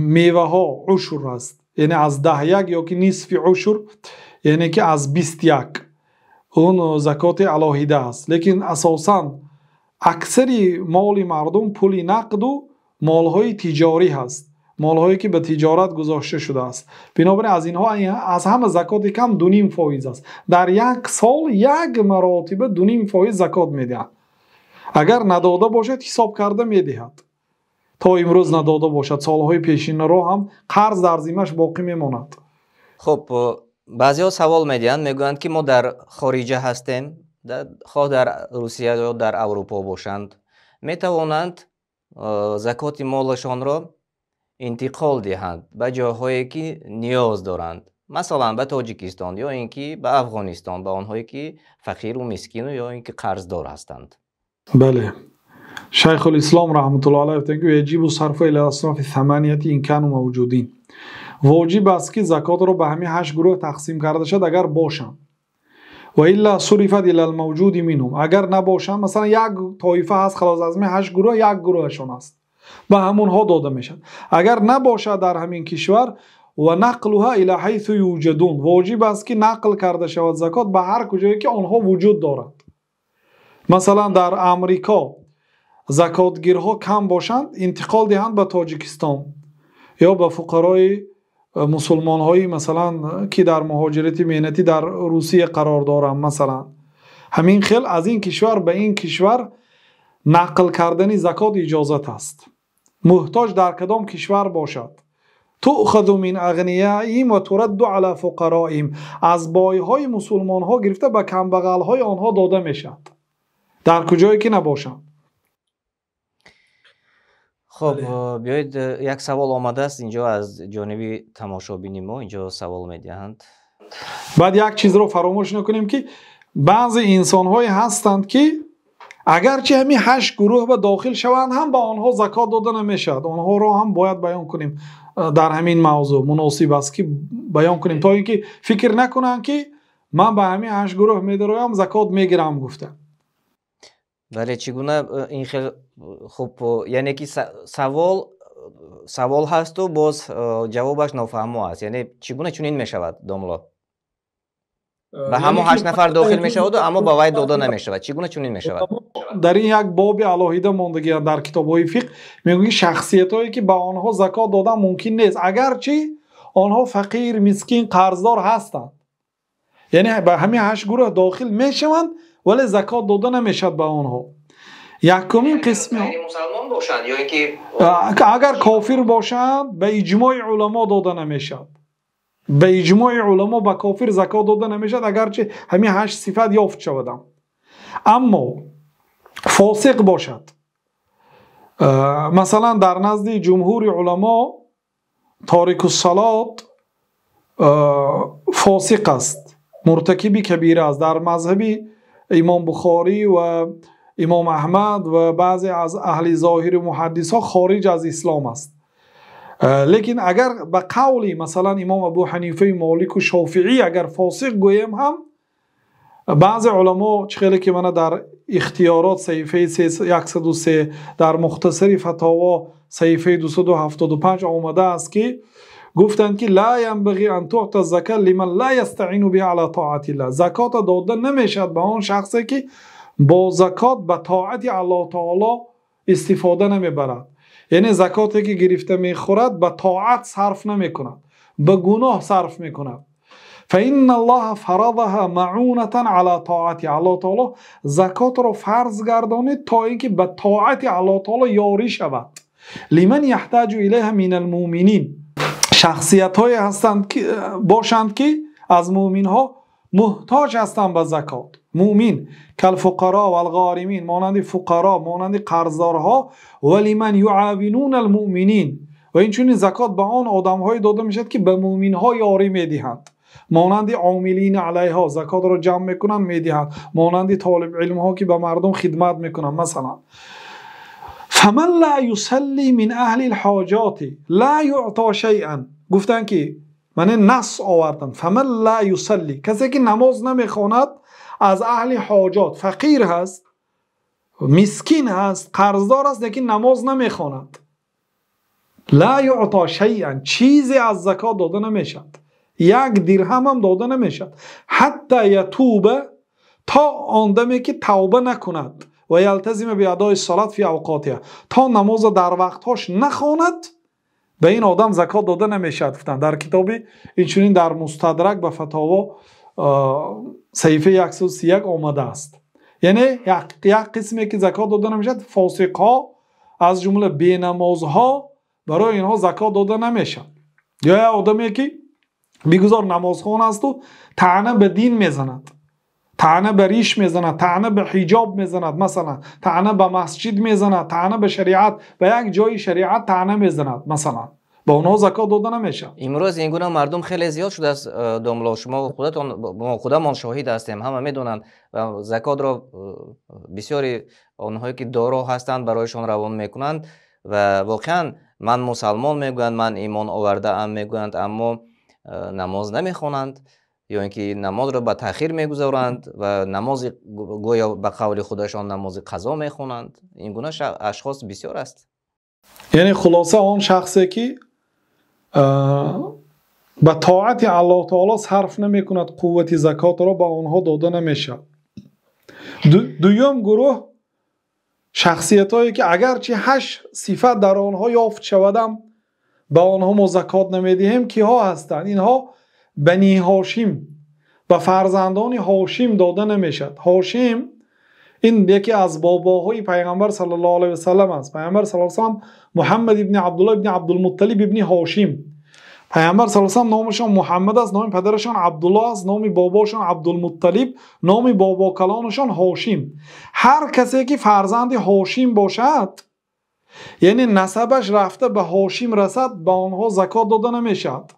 S2: میوه ها عشر است یعنی از ده یک یا که نصف عشر یعنی که از بیست یک اون زکات علاهیده است لیکن اساسا اکثری مال مردم پول نقد و مالهای تجاری هست молҳое ки ба тиҷорат гузошта шудааст бинобар аз инҳо аз ҳама закоти кам дуним фоиз аст дар як сол як маротиба дуним фоиз закот медиҳад агар надода бошад ҳисоб карда медиҳад то имрӯз надода бошад солҳои пешинаро ҳам қарз дар зимааш боқӣ мемонад
S1: хуб э, баъзеҳо савол медиҳанд мегӯянд ки мо дар хориҷа ҳастем хоҳ дар русия ё дар аврупо бошанд метавонанд э, закоти молашонро انتقال دهند به جاهایی که نیاز دارند مثلا به تاجیکستان یا اینکه به افغانستان به آنهایی که فقیر و مسکین و یا اینکه قرضدار هستند
S2: بله شیخ الاسلام رحمت الله علیه گفت که یجب صرف الی اصناف ثمانیه این کان موجودین واجب است که زکات را به همه هشت گروه تقسیم کرده شد اگر باشند و الا صرفت الی الموجود منهم اگر نباشند مثلا یک طایفه هست خلاص از این هشت گروه یک گروهشون است ба ҳамонҳо дода мешавад агар набошад дар ҳамин кишвар ва нақлуҳа ила ҳайсу юҷадун воҷиб аст ки нақл карда шавад закот ба ҳар куҷое ки онҳо вуҷуд дорад масалан дар амрико закотгирҳо кам бошанд интиқол диҳанд ба тоҷикистон ё ба фуқарои э, мусулмонҳои масалан ки дар муҳоҷирати меҳнатӣ дар русия қарор доранд масалан ҳамин хел аз ин кишвар ба ин кишвар нақл кардани закот иҷозат аст муҳтоҷ дар кадом кишвар бошад туъхаду мин ағниям ва тураду ала фуқароим аз бойҳои мусулмонҳо гирифта ба камбағалҳои онҳо дода мешавад дар куҷое ки набошанд
S1: хуб биёед як савол омадааст инҷо аз ҷониби тамошобини мо инҷо савол медиҳанд
S2: баъд як чизро фаромӯш накунем ки баъзе инсонҳое ҳастанд ки агарчи ҳамин ҳашт гурӯҳ ба дохил шаванд ҳам ба онҳо закот дода намешавад онҳоро ҳам бояд баён кунем э, дар ҳамин мавзӯъ муносиб аст ки баён кунем то ин ки фикр накунанд ки ман ба ҳамин ҳашт гурӯҳ медароям закот мегирам гуфта
S1: бале чӣ гуна э, ин хел э, хуб яъне ки савол савол ҳасту боз ҷавобаш нофаҳмо аст яъне чӣ гуна чунин мешавад домло و همه یعنی هشت نفر داخل می شود اما با وای دادا نمی شود چگونه
S2: چونین می شود در این یک باب علاهیده موندگی در کتاب های فقه میگویی شخصیت هایی که به آنها زکات دادن ممکن نیست اگرچه آنها فقیر مسکین قرضدار هستند یعنی به همین هشت گروه داخل می شوند ولی زکات داده نمی شود به آنها یکمین یعنی قسم
S1: مسلمان
S2: اگر کافر باشند به اجماع علما داده نمی شود به اجماع علما به کافر زکات داده نمیشد اگرچه همین هشت صفت یافت شودم اما فاسق باشد مثلا در نزد جمهور علما تارک الصلات فاسق است مرتکبی کبیره است در مذهبی امام بخاری و امام احمد و بعضی از اهل ظاهر محدث ها خارج از اسلام است لیکن اگر به قول مثلا امام ابو حنیفه مالک و شافعی اگر فاسق گویم هم بعض علما چخیلی که من در اختیارات صحیفه 103 در مختصری فتاوا صحیفه 275 آمده است که گفتند که لا بغیر ان تعط الزکه لمن لا یستعین بها علی طاعت الله زکات داده نمیشد به اون شخصی که با زکات به طاعت الله تعالی استفاده نمیبرد یعنی زکاتی که گرفته میخورد به طاعت صرف نمی کند به گناه صرف می کند فإن الله فرضها معونة على طاعت الله تعالی زکات رو فرض گردانید تا اینکه به طاعت الله تعالی یاری شود لمن یحتاج الیها من المؤمنین شخصیت های هستند که باشند که از مؤمن ها محتاج هستند به زکات مؤمن كالفقراء والغارمين مانند فقراء مانند قرضدارها ولمن يعاونون المؤمنين و инчунин закот ба он одамҳое дода мешавад ки ба муъминҳо ёрӣ медиҳанд монанди омилини алайҳо закотро ҷамъ мекунанд медиҳанд монанди толибилмҳо ки ба мардум хидмат мекунанд масалан фаман ла юсалли мин аҳли лҳоҷоти ла юъто шайан гуфтанд ки мане нас оварданд фаман ла юсалли касе ки намоз намехонад از اهل حاجات فقیر هست مسکین هست قرضدار است لیکن نماز نمیخواند لا یعطا شیئا چیزی از زکات داده نمیشد یک درهم هم داده نمیشد حتی یتوبه تا آن که توبه نکند و یلتزم به ادای صلات فی اوقاتها تا نماز در وقتهاش نخواند به این آدم زکات داده نمیشد گفتن در کتابی این در مستدرک به فتاوا صحیفه 131 آمده است یعنی یک قسمی که زکات داده نمیشد فاسق ها از جمله نماز ها برای اینها زکات داده نمیشد یا یه آدمی که بگذار نمازخوان است و تعنه به دین میزند تعنه به ریش میزند تعنه به حجاب میزند مثلا تعنه به مسجد میزند تعنه به شریعت به یک جای شریعت تعنه میزند مثلا با اونها زکات داده نمیشه
S1: امروز این گونه مردم خیلی زیاد شده است دوملا شما خودتون ما خودمان شاهد هستیم همه میدونند زکات را بسیاری آنهایی که دارا هستند برایشان روان میکنند و واقعا من مسلمان میگویند من ایمان آورده ام میگویند اما نماز نمیخوانند یا اینکه نماز را به تاخیر میگذارند و نماز گویا به قول خودشان نماز قضا میخوانند این گونه اشخاص بسیار است
S2: یعنی خلاصه آن شخصی که به طاعت الله تعالی صرف نمی کند قوت زکات را به آنها داده نمیشه دو دویم گروه شخصیت هایی که اگرچه هشت صفت در آنها یافت شودم به آنها ما زکات نمیدهیم که ها هستند اینها بنی هاشیم و فرزندان هاشیم داده نمیشد هاشیم این یکی از باباهای پیغمبر صلی الله علیه و سلم است پیغمبر صلی الله علیه و محمد ابن عبدالله ابن عبدالمطلب ابن هاشم پیغمبر صلی الله علیه و نامشان محمد است نام پدرشان عبدالله است نام باباشان عبدالمطلب نام بابا کلانشان هاشم هر کسی که فرزند هاشم باشد یعنی نسبش رفته به هاشم رسد به آنها زکات داده نمیشد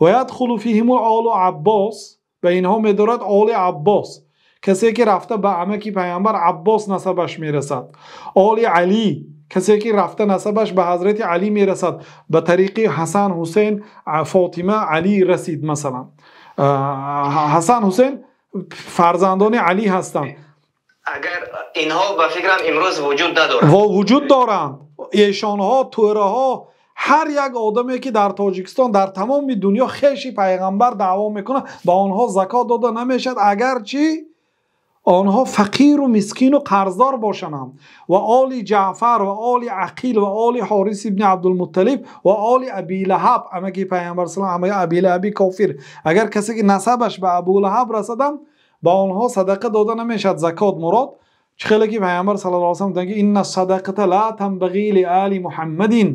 S2: و یدخل و آل عباس به اینها میدارد آل عباس کسی که رفته به عمکی پیامبر عباس نسبش میرسد آل علی کسی که رفته نسبش به حضرت علی میرسد به طریق حسن حسین فاطمه علی رسید مثلا حسن حسین فرزندان علی هستند
S1: اگر اینها به فکرم امروز وجود
S2: ندارند و وجود دارند ایشان ها توره ها هر یک آدمی که در تاجیکستان در تمام دنیا خیشی پیغمبر دعوا میکنه به آنها زکات داده نمیشد اگر چی онҳо фақиру мискину қарздор бошанам ва оли ҷаъфар ва оли ақил ва оли ҳорис ибни абдулмутталиб ва оли абилаҳаб амаки пайғамбар с абилаҳаби кофир агар касе ки насабаш ба абулаҳаб расадам ба онҳо садақа дода намешавад закот мурод чӣ хеле ки пайғамбар сааи инна садақата ла танбағи лиали муҳаммадин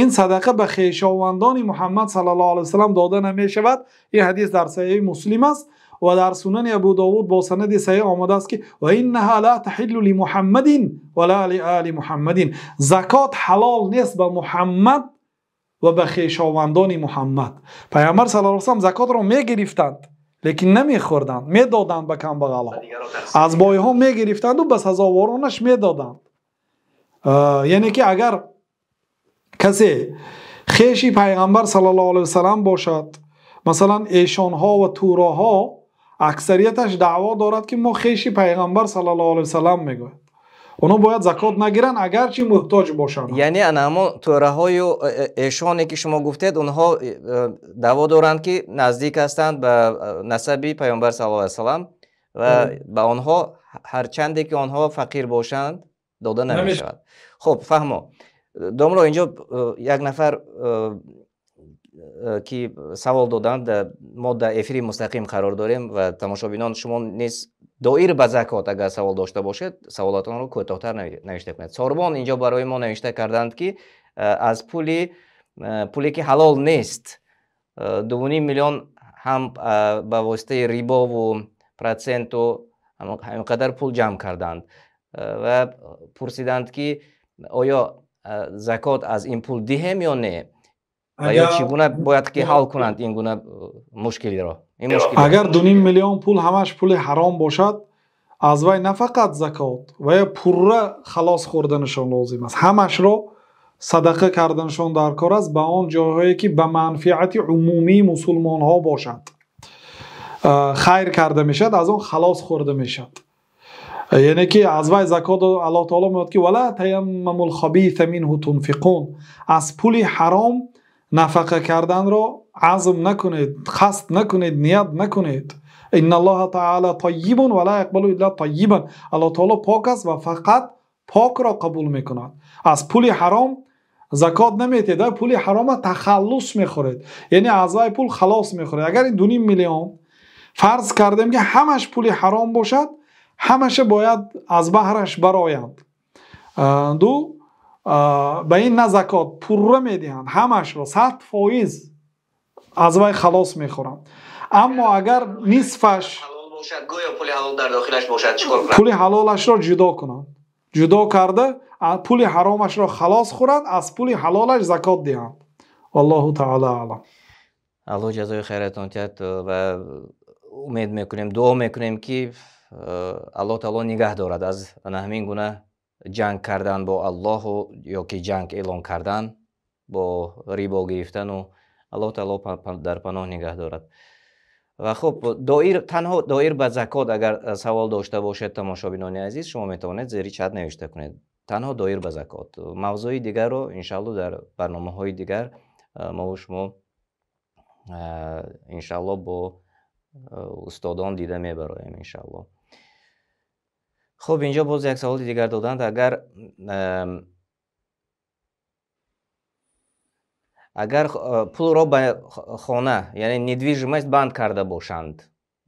S2: ин садақа ба хешовандони муҳаммад сааи вассалам дода намешавад ин ҳадис дар саҳиҳи муслим аст و در سنن ابو داود با سند صحیح آمده است که و انها لا تحل لمحمد ولا لآل محمد زکات حلال نیست به محمد و به خیشاوندان محمد پیامبر صلی الله علیه و آله زکات را می گرفتند لیکن نمی خوردند می دادند به کمبغلا از بای ها می گرفتند و به سزاوارانش می دادند یعنی که اگر کسی خیشی پیغمبر صلی الله علیه و سلم باشد مثلا ایشان ها و توراها ها اکثریتش دعوا دارد که ما خیشی پیغمبر صلی الله علیه وسلم میگوید اونا باید زکات نگیرن اگرچه محتاج باشن
S1: یعنی انما توره های ایشانی که شما گفتید اونها دعوا دارند که نزدیک هستند به نسبی پیامبر صلی الله علیه وسلم و به آنها هرچندی که آنها فقیر باشند داده نمیشود خب فهمو رو اینجا یک نفر ки савол доданд мо дар эфири мустақим қарор дорем ва тамошобинон шумо низ доир ба закот агар савол дошта бошед саволатонро кӯтоҳтар навишта кунед сорбон инҷо барои мо навишта карданд ки аз пули пуле ки ҳалол нест дуни миллион ҳам ба воситаи рибову проценту ҳамин қадар пул ҷамъ карданд ва пурсиданд ки оё закот аз ин пул диҳем ё не و یا گونه باید که حال کنند این گونه مشکلی را این مشکلی اگر دو
S2: میلیون پول همش پول حرام باشد از وی نه فقط زکات و یا پوره خلاص خوردنشان لازم است همش را صدقه کردنشان در کار است به آن جاهایی که به منفعت عمومی مسلمان ها باشد خیر کرده میشد از آن خلاص خورده میشد یعنی که از وای زکات الله تعالی میاد که ولا تیمم الخبیث منه تنفقون از پول حرام نفقه کردن رو عزم نکنید خست نکنید نیت نکنید ان الله تعالی طیب لا یقبل الا طیبا الله تعالی پاک است و فقط پاک را قبول میکند از پول حرام زکات نمیتید پول حرام تخلص میخورید یعنی اعضای پول خلاص میخورید اگر این دونیم میلیون فرض کردیم که همش پول حرام باشد همش باید از بحرش برایند. دو ба ин на закот пурра медиҳанд ҳамашро сад фоиз аз вай халос мехӯранд аммо агар нисфаш пули ҳалолашро ҷудо кунанд
S1: ҷудо карда
S2: пули ҳаромашро халос хӯранд аз пули ҳалолаш закот диҳанд аллоҳу таала алам
S1: алло ҷазои хайратон тиҳад ва умед мекунем дуо мекунем ки э, аллоҳ таало нигаҳ дорад аз на ҳамин гуна ҷанг кардан бо аллоҳу ё ки ҷанг эълон кардан бо рибо гирифтану аллоҳ таало дар паноҳ нигаҳ дорад ва хуб доир танҳо доир ба закот агар э, савол дошта бошед тамошобинони азиз шумо метавонед зери чат навишта кунед танҳо доир ба закот мавзӯи дигарро иншалло дар барномаҳои дигар э, мову шумо э, иншалло бо устодон дида мебароем иншалло хуб инҷо боз як саволи дигар доданд агар агар э, пулро ба хона яъне недвижимость банд карда бошанд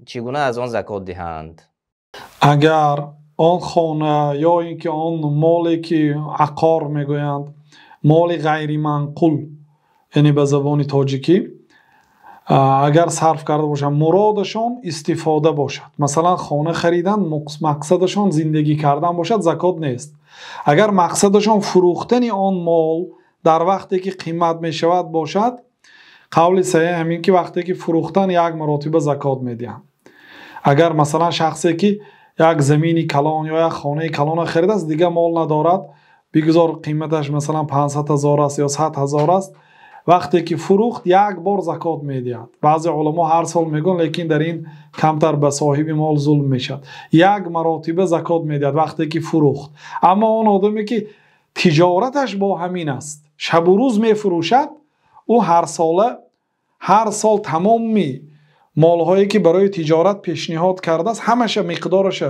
S1: чӣ гуна аз он закот диҳанд
S2: агар он хона ё ин ки он моле ки ақор мегӯянд моли ғайриманқул яъне ба забони тоҷикӣ اگر صرف کرده باشند مرادشان استفاده باشد مثلا خانه خریدن مقصدشان زندگی کردن باشد زکات نیست اگر مقصدشان فروختنی آن مال در وقتی که قیمت می باشد قول سیه همین که وقتی که فروختن یک مراتب زکات می دهند اگر مثلا شخصی که یک زمینی کلان یا خانه کلان خریده است دیگه مال ندارد بگذار قیمتش مثلا 500 هزار است یا 100 هزار است وقتی که فروخت یک بار زکات میدهد بعضی علما هر سال میگن لیکن در این کمتر به صاحب مال ظلم میشد یک مراتب زکات میدید وقتی که فروخت اما اون آدمی که تجارتش با همین است شب و روز میفروشد او هر ساله هر سال تمام می مالهایی که برای تجارت پیشنهاد کرده است همشه مقدارش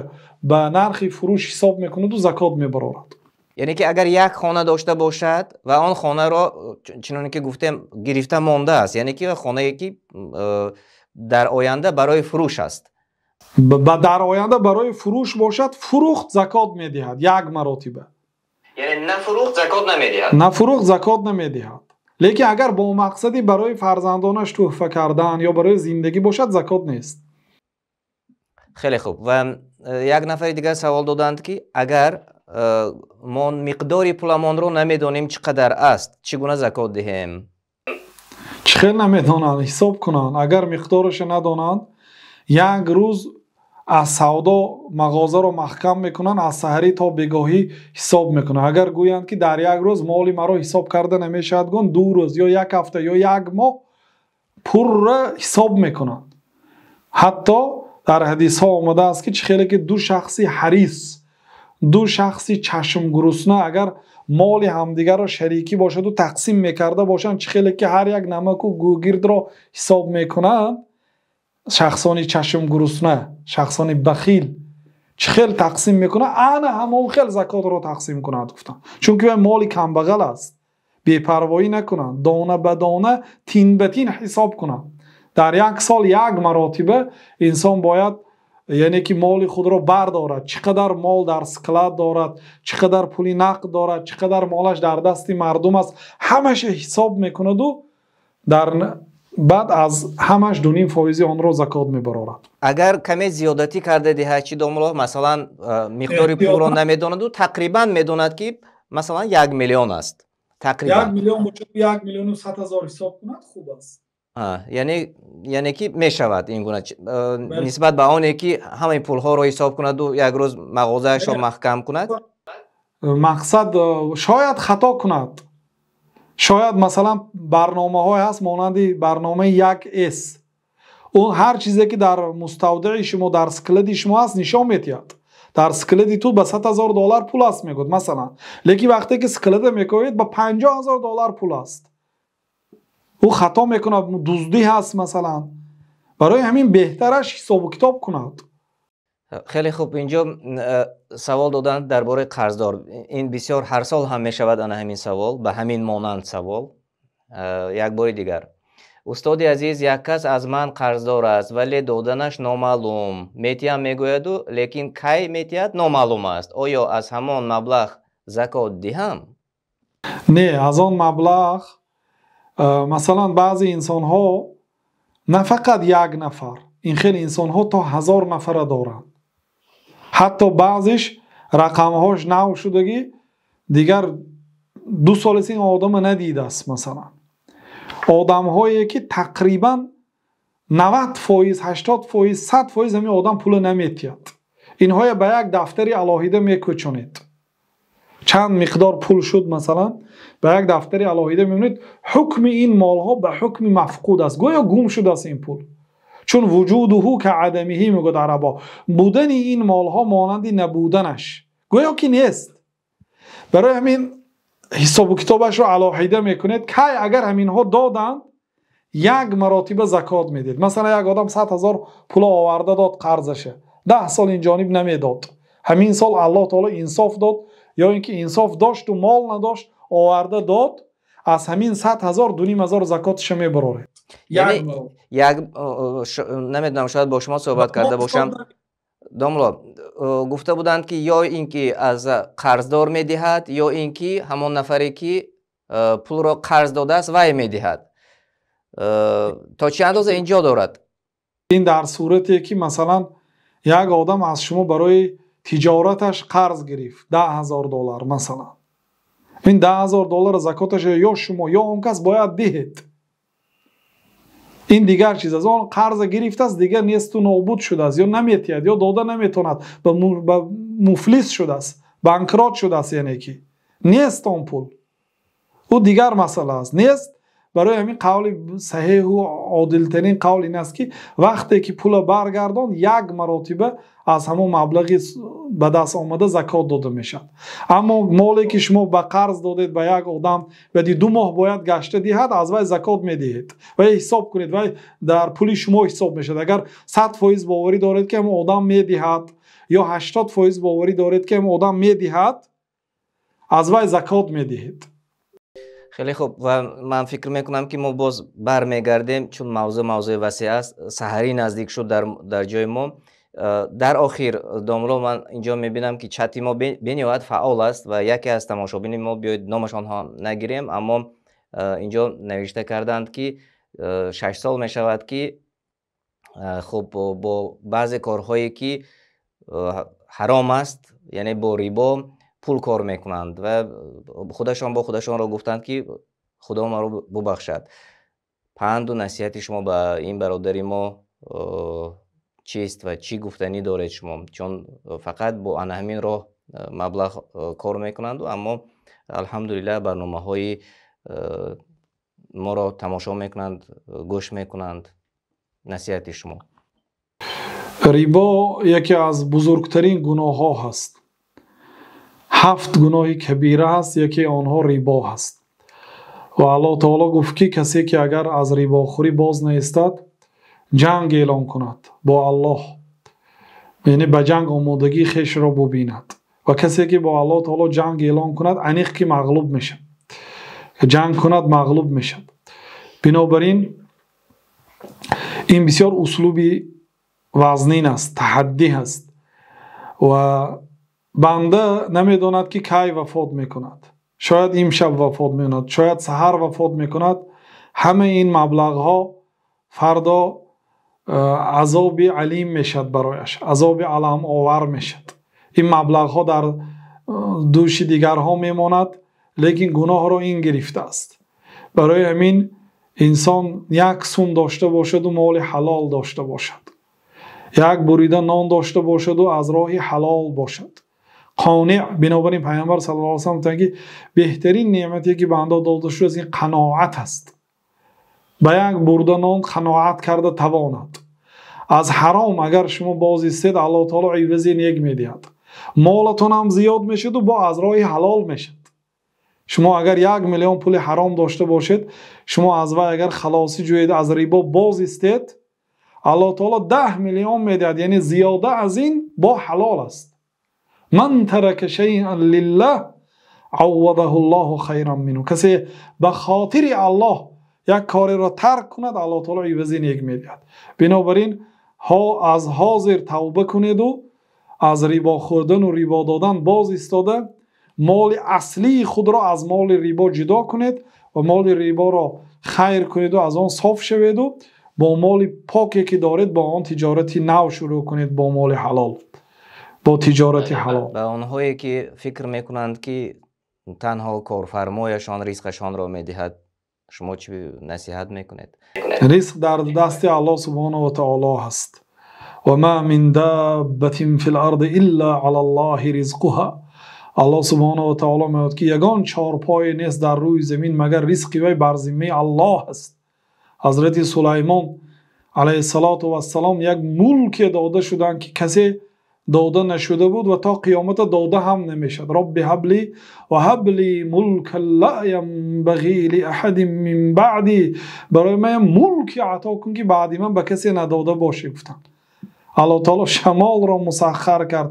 S2: به نرخ فروش حساب
S1: میکند و زکات میبرارد یعنی که اگر یک خانه داشته باشد و آن خانه را چنانکه که گفتم گرفته مانده است یعنی که خانه یکی در آینده برای فروش است
S2: در آینده برای فروش باشد فروخت زکات میدهد یک مراتبه
S1: یعنی نه فروخت زکات نمی
S2: نه فروخت زکات نمیدهد لیکن اگر با مقصدی برای فرزندانش تحفه کردن یا برای زندگی باشد زکات نیست
S1: خیلی خوب و یک نفر دیگر سوال دادند که اگر Э, мо миқдори пуламонро намедонем чӣ қадар аст чӣ гуна закот диҳем
S2: чӣ хел намедонанд ҳисоб кунанд агар миқдороше надонанд як рӯз аз савдо мағозаро маҳкам мекунанд аз саҳарӣ то бегоҳӣ ҳисоб мекунанд агар гӯянд ки дар як рӯз моли маро ҳисоб карда намешавад гон ду рӯз ё як ҳафта ё як моҳ пурра ҳисоб мекунанд ҳатто дар ҳадисҳо омадааст ки чӣ хеле ки ду шахси ҳарис دو شخصی چشم گروسنه اگر مال همدیگر را شریکی باشد و تقسیم میکرده باشند چه خیلی که هر یک نمک و گوگرد را حساب میکنند شخصانی چشم گروسنه، شخصانی بخیل چه خیلی تقسیم میکنه انا همون خیل زکات را تقسیم کنند گفتم چون که مال کمبغل است پروایی نکنند دانه به دانه تین به تین حساب کنند در یک سال یک مراتبه انسان باید яъне ки моли худро бардорад чӣ қадар мол дар склад дорад чӣ қадар пули нақд дорад чӣ қадар молаш дар дасти мардум аст ҳамаша ҳисоб мекунаду дар баъд аз ҳамаш дуним фоизи онро закот мебарорад
S1: агар каме зиёдатӣ карда диҳад чӣ домло масалан э, миқдори пулро намедонаду тақрибан медонад ки масалан як миллион аст тақрибан як
S2: миллион бочо як миллиону сад ҳазор ҳисоб кунад хуб аст
S1: яъне яъне ки мешавад ин гуна э, нисбат ба оне ки ҳамаи пулҳоро ҳисоб кунаду як рӯз мағозаашро маҳкам кунад э,
S2: мақсад э, шояд хато кунад шояд масалан барномаҳое ҳаст монанди барномаи як с он ҳар чизе ки дар муставдии шумо дар склади шумо ҳаст нишон медиҳад дар склади ту ба сад ҳазор доллар пул аст мегӯд масалан лекин вақте ки склада мекунед ба панҷо ҳазор доллар пул аст ӯ хато мекунад дуздӣ ҳаст масалан барои ҳамин беҳтараш ҳисобу китоб кунад
S1: хеле хуб инҷо э, савол доданд дар бораи қарздор ин бисёр ҳар сол ҳам мешавад ана ҳамин савол ба ҳамин монанд савол э, як бори дигар устоди азиз як кас аз ман қарздор аст вале доданаш номаълум метиҳам мегӯяду лекин кай метиҳад номаълум аст оё аз ҳамон маблағ закот диҳам
S2: не аз он маблағ Э, масалан баъзе инсонҳо на фақат як нафар ин хел инсонҳо то ҳазор нафара доранд ҳатто баъзеш рақамҳош нав шудагӣ дигар ду соласт ин одама надидааст масалан одамҳое ки тақрибан 90 фоиз 80 фоиз 100 фоиз ҳамин одам пула наметиҳад инҳоя ба як дафтари алоҳида мекӯчонед چند مقدار پول شد مثلا به یک دفتری علاهیده میبینید حکم این مال ها به حکم مفقود است گویا گم شده است این پول چون وجوده که عدمیهی میگوید عربا بودن این مال ها مانند نبودنش گویا که نیست برای همین حساب و کتابش رو علاهیده میکنید که اگر همین ها دادن یک مراتب زکات میدید مثلا یک آدم 100 هزار پول آورده داد قرضشه ده سال این جانب نمیداد همین سال الله تعالی انصاف داد ё ин ки инсоф дошту мол надошт оварда дод аз ҳамин сад ҳазор дуним ҳазор закотиша мебароред
S1: намедонам шояд бо шумо суҳбат карда бошам домло гуфта буданд ки ё ин ки аз қарздор медиҳад ё ин ки ҳамон нафаре ки пулро қарз додааст вай медиҳад то чи андоза инҷо дорад ин
S2: дар сурате ки масалан як одам аз шумо барои тиҷораташ қарз гирифт даҳазор доллар масалан ин даҳазор доллара закоташ ё шумо ё он кас бояд диҳед ин дигар чиз аст он қарза гирифтааст дигар несту нобуд шудааст ё наметиҳад ё дода наметонад ба муфлис шудааст банкрот шудааст яне ки нест он пул ӯ дигар масъала аст нест барои ҳамин қавли саҳиҳу одилтарин қавл ин аст ки вақте ки пула баргардон як маротиба аз ҳамон маблағи ба даст омада закот дода мешавад аммо моле ки шумо ба қарз додед ба як одам бади ду моҳ бояд гашта диҳад аз вай закот медиҳед вай ҳисоб кунед вай дар пули шумо ҳисоб мешавад агар сад фоиз боварӣ доред ки ҳам одам медиҳад ё ҳаштод фоиз боварӣ доред ки ҳам одам медиҳад аз вай закот медиҳед
S1: хеле хуб ва ман фикр мекунам ки мо боз бармегардем чун мавзӯъ мавзӯи васеъ аст саҳарӣ наздик шуд дар ҷои мо э, дар охир домло ман инҷо мебинам ки чати мо бениҳоят фаъол аст ва яке аз тамошобини мо биёед номашонҳо нагирем аммо э, инҷо навишта карданд ки э, шаш сол мешавад ки хуб бо баъзе корҳое ки ҳаром аст яъне бо рибо пул кор мекунанд ва худашон бо худашонро гуфтанд ки худо маро бубахшад панду насиҳати шумо ба ин бародари мо чист ва чӣ гуфтанӣ доред шумо чун фақат бо ана ҳамин роҳ э, маблағ кор мекунанду аммо алҳамдулиллаҳ барномаҳои э, моро тамошо мекунанд гӯш мекунанд насиҳати шумо
S2: рибо яке аз бузургтарин гуноҳҳо ҳаст ҳафт гуноҳи кабира ҳаст яке онҳо рибо ҳаст ва аллоҳ таоло гуфт ки касе ки агар аз рибохӯрӣ боз наистад ҷанг эълон кунад бо аллоҳ яъне ба ҷанг омодагии хешро бубинад ва касе ки бо аллоҳ таоло ҷанг эълон кунад аниқ ки мағлуб мешад ҷанг кунад мағлуб мешад бинобар ин ин бисёр услуби вазнин аст таҳаддӣ аст ва банда намедонад ки кай вафот мекунад шояд имшаб вафот мекунад шояд саҳар вафот мекунад ҳама ин маблағҳо фардо э, азоби алим мешавад барояш азоби аламовар мешавад ин маблағҳо дар э, дӯши дигарҳо мемонад лекин гуноҳро ин гирифтааст барои ҳамин инсон як сум дошта бошаду моли ҳалол дошта бошад як бурида нон дошта бошаду аз роҳи ҳалол бошад قانع بنابراین پیامبر صلی الله علیه و سلم که بهترین نعمتی که به داده شده از این قناعت است با یک بردنان قناعت کرده تواند از حرام اگر شما باز استید الله تعالی عوض یک میدهد مالتون هم زیاد میشد و با از راه حلال میشد شما اگر یک میلیون پول حرام داشته باشید شما از وی اگر خلاصی جوید از ریبا باز استید الله تعالی ده میلیون میدهد یعنی زیاده از این با حلال است ман тарака шайан лиллаҳ аввадаҳу ллоҳу хайран мину касе ба хотири аллоҳ як кореро тарк кунад аллоҳтаоло ивази нек медиҳад бинобар ин аз ҳозир тавба кунеду аз рибо хӯрдану рибо додан боз истода моли аслии худро аз моли рибо ҷудо кунед ва моли риборо хайр кунеду аз он соф шаведу бо моли поке ки доред бо он тиҷорати нав шурӯъ кунед бо моли ҳалол бо тиҷорати ҳалол
S1: ба онҳое ки фикр мекунанд ки танҳо корфармояшон ризқашонро медиҳад шумо чӣ насиҳат мекунед
S2: ризқ дар дасти аллоҳ субҳанаҳу ватаоло ҳаст و ما من دابة في الأرض إلا على الله رزقها الله سبحانه وتعالى میگوید که یگان چهارپای نیست در روی زمین مگر رزق وی بر ذمه الله است حضرت سلیمان علیه الصلاة و السلام یک ملک داده شدند که کسی дода нашуда буд ва то қиёмата дода ҳам намешад робби ҳабли ва ҳабли мулка ла ямбағӣ ли аҳадин мин баъди барои маям мулки ато кун ки баъди ман ба касе надода боши гуфтан аллотаоло шамолро мусаххар кард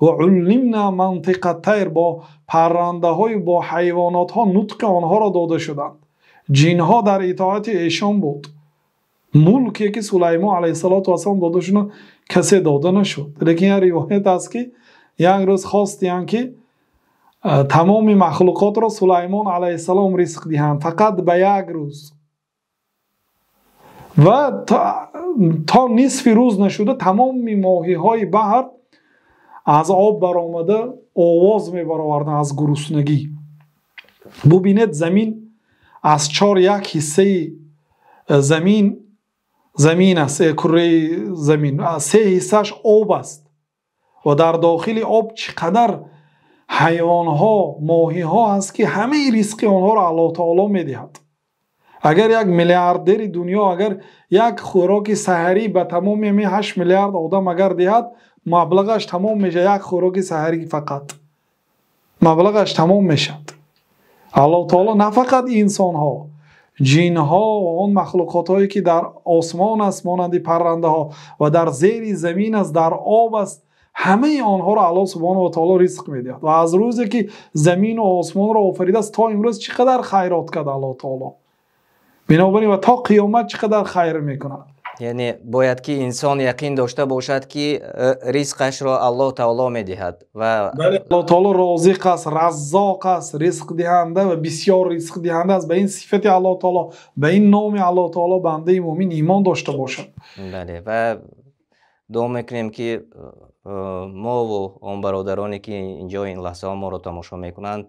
S2: ва улимна мантиқа тайр бо паррандаҳои бо ҳайвонотҳо нутқи онҳоро дода шуданд ҷинҳо дар итоати эшон буд ملک که سلیمان علیه السلام دادشون کسی داده نشد لیکن یه روایت است که یک روز خواستیان که تمام مخلوقات را سلیمان علیه السلام رزق دهند فقط به یک روز و تا, تا نصف روز نشده تمام ماهی های بحر از آب برآمده آواز می از گروسنگی ببینید زمین از چار یک حصه زمین замин аст кураи замин се ҳиссааш об аст ва дар дохили об чӣ қадар ҳайвонҳо моҳиҳо ҳаст ки ҳамаи ризқи онҳоро аллоҳ таоло медиҳад агар як миллиардери дунё агар як хӯроки саҳарӣ ба тамоми ҳамаи ҳашт миллиард одам агар диҳад маблағаш тамом мешавад як хӯроки саҳарӣ фақат маблағаш тамом мешавад аллоҳ таоло на фақат инсонҳо ҷинҳо он махлуқотҳое ки дар осмон аст монанди паррандаҳо ва дар зери замин аст дар об аст ҳамаи онҳоро алло субҳану ватаоло ризқ медиҳад ва аз рӯзе ки замину осмонро офаридааст то имрӯз чӣ қадар хайрот кард алло таоло бинобарин ва то қиёмат чӣ қадар хайр мекунад
S1: یعنی باید که انسان یقین داشته باشد که رزقش را الله تعالی می دهد و الله
S2: تعالی رازق است رزاق است رزق دهنده و بسیار رزق دهنده است به این صفت الله تعالی به این نام الله تعالی بنده مؤمن ایمان داشته باشد
S1: بله و دو میکنیم که ما و اون برادرانی که اینجا این لحظه ها ما را تماشا میکنند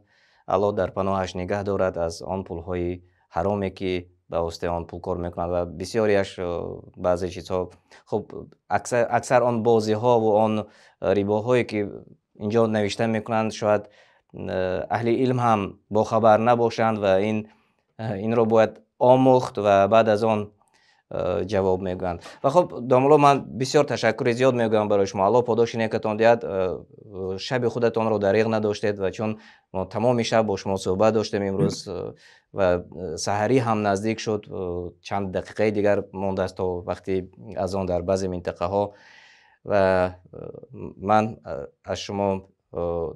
S1: الله در پناهش نگه دارد از آن پول های حرامی که به استیان پول کور میکنند و بسیاریش بعضی چیزها خب اکثر, اکثر آن بازی ها و آن ریبا هایی که اینجا نوشته میکنند شاید اهل علم هم با خبر نباشند و این این رو باید آموخت و بعد از آن جواب میگویند و خب داملا من بسیار تشکر زیاد میگم برای شما الله پاداش نکتان دید شب خودتان رو دریغ نداشتید و چون ما تمام شب با شما صحبت داشتیم امروز و سحری هم نزدیک شد چند دقیقه دیگر مونده است تا وقتی از آن در بعضی منطقه ها و من از شما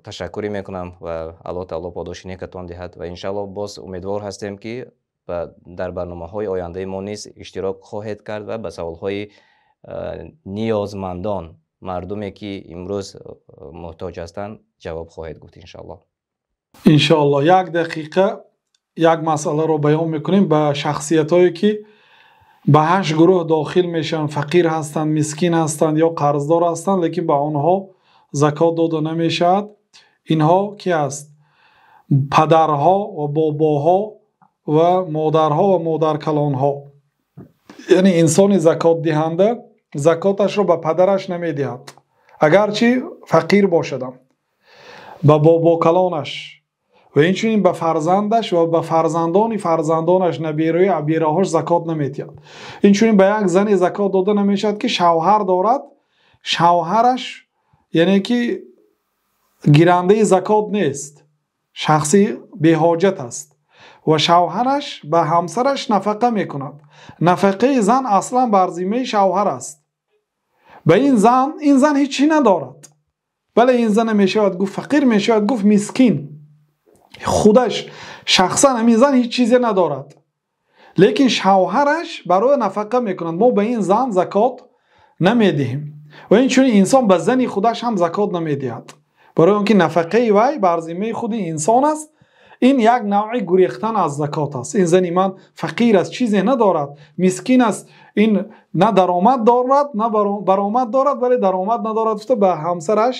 S1: تشکری میکنم و الله تعالی پاداش نکتان دهد و انشالله باز امیدوار هستیم که ва дар барномаҳои ояндаи мо низ иштирок хоҳед кард ва ба саволҳои ниёзмандон мардуме ки имрӯз муҳтоҷ ҳастанд ҷавоб хоҳед гуфт иншоалло
S2: иншоалло як дақиқа як масъаларо баён мекунем ба шахсиятҳое ки ба ҳашт гурӯҳ дохил мешаванд фақир ҳастанд мискин ҳастанд ё қарздор ҳастанд лекин ба онҳо закот дода намешавад инҳо ки аст падарҳо ва бобоҳо و مادرها و مادر ها یعنی انسان زکات دهنده زکاتش رو به پدرش نمیدهد اگرچه فقیر باشدم به بابا کلانش و اینچنین به فرزندش و به فرزندانی فرزندانش نبیروی عبیرهاش زکات نمیدید اینچنین به یک زن زکات داده نمیشد که شوهر دارد شوهرش یعنی که گیرنده زکات نیست شخصی به حاجت است و شوهرش به همسرش نفقه می کند نفقه زن اصلا برزیمه شوهر است به این زن این زن هیچی ندارد بله این زن می شود گفت فقیر می گفت مسکین خودش شخصا این زن هیچ چیزی ندارد لیکن شوهرش برای نفقه کند ما به این زن زکات نمیدهیم و این چون انسان به زن خودش هم زکات نمیدهد برای اونکه نفقه وی برزیمه خود انسان است ин як навъи гурехтан аз закот аст ин зани ман фақир аст чизе надорад мискин аст ин на даромад дорад на баромад дорад вале даромад надорад гуфта ба ҳамсараш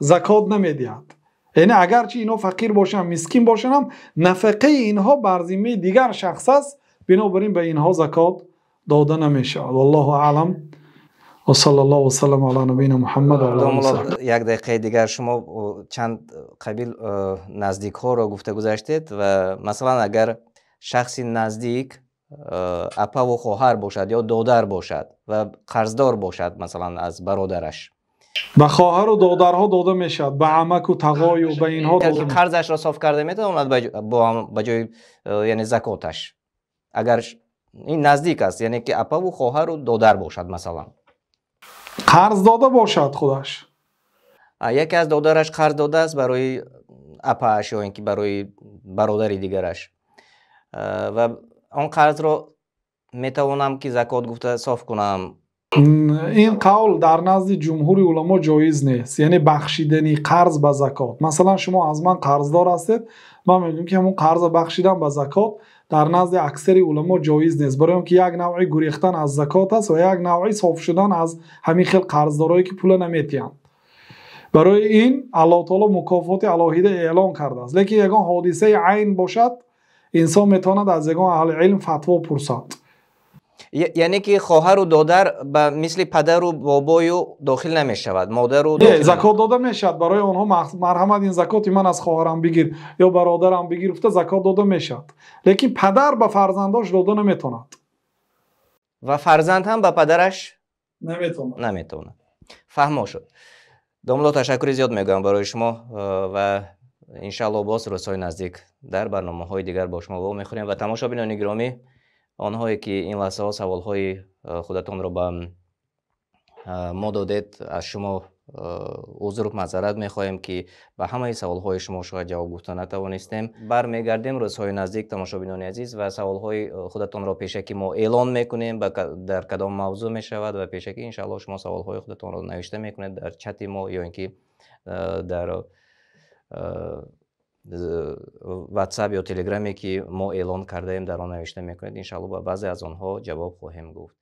S2: закот намедиҳад яъне агарчи инҳо фақир бошанд мискин бошанам нафақаи инҳо бар зиммаи дигар шахс аст бинобар ин ба инҳо закот дода намешавад валлоҳу аалам و صلی الله و سلم علی نبینا محمد و
S1: یک دقیقه دیگر شما چند قبیل نزدیک ها را گفته گذاشتید و مثلا اگر شخصی نزدیک اپا و خواهر باشد یا دادر باشد و قرضدار باشد مثلا از برادرش به خواهر و دادرها داده میشد به عمک و تقای و به اینها داده قرضش را صاف کرده میتواند با جای یعنی زکاتش اگر این نزدیک است یعنی که اپا و خواهر و دادر باشد مثلا
S2: қарз дода бошад худаш
S1: яке аз додараш қарз додааст барои апааш ё ин ки барои бародари дигараш ва он қарзро метавонам ки закот гуфта соф кунам
S2: ин қавл дар назди ҷумҳури улумо ҷоиз нест яъне бахшидани қарз ба закот масалан шумо аз ман қарздор ҳастед ман медонм ки ҳамун қарза бахшидан ба закот در نزد اکثر علما جایز نیست برای که یک نوعی گریختن از زکات است و یک نوعی صاف شدن از همین خل قرضدارایی که پول نمیتیند برای این الله تعالی مکافات الهیده اعلان کرده است لکی یگان حادثه عین باشد انسان میتواند از یگان اهل علم فتوا پرسد
S1: یعنی که خواهر و دادر به مثل پدر و بابای و داخل شود مادر و نه زکات داده میشد برای آنها مرحمت این زکاتی
S2: من از خواهرم بگیر یا برادرم بگیر گفته زکات داده میشد لیکن پدر به فرزنداش داده نمیتوند
S1: و فرزند هم به پدرش نمی نمیتونه فهمو شد داملا تشکر زیاد میگم برای شما و انشالله باز روزهای نزدیک در برنامه های دیگر با شما با میخوریم و تماشا بینانی گرامی онҳое ки ин лаҳзаҳо саволҳои э, худатонро ба э, мо додед аз шумо э, узр мазарат мехоҳем ки ба ҳамаи саволҳои шумо шояд ҷавоб гуфта натавонистем бармегардем рӯзҳои наздик тамошобинони азиз ва саволҳои худатонро пешакӣ мо эълон мекунем дар кадом мавзӯъ мешавад ва пешакӣ иншалло шумо саволҳои худатонро навишта мекунед дар чати мо ё ин ки дар واتساپ یا تلگرامی که ما اعلان کرده ایم در آن نوشته میکنید انشالله با بعضی از آنها جواب خواهیم گفت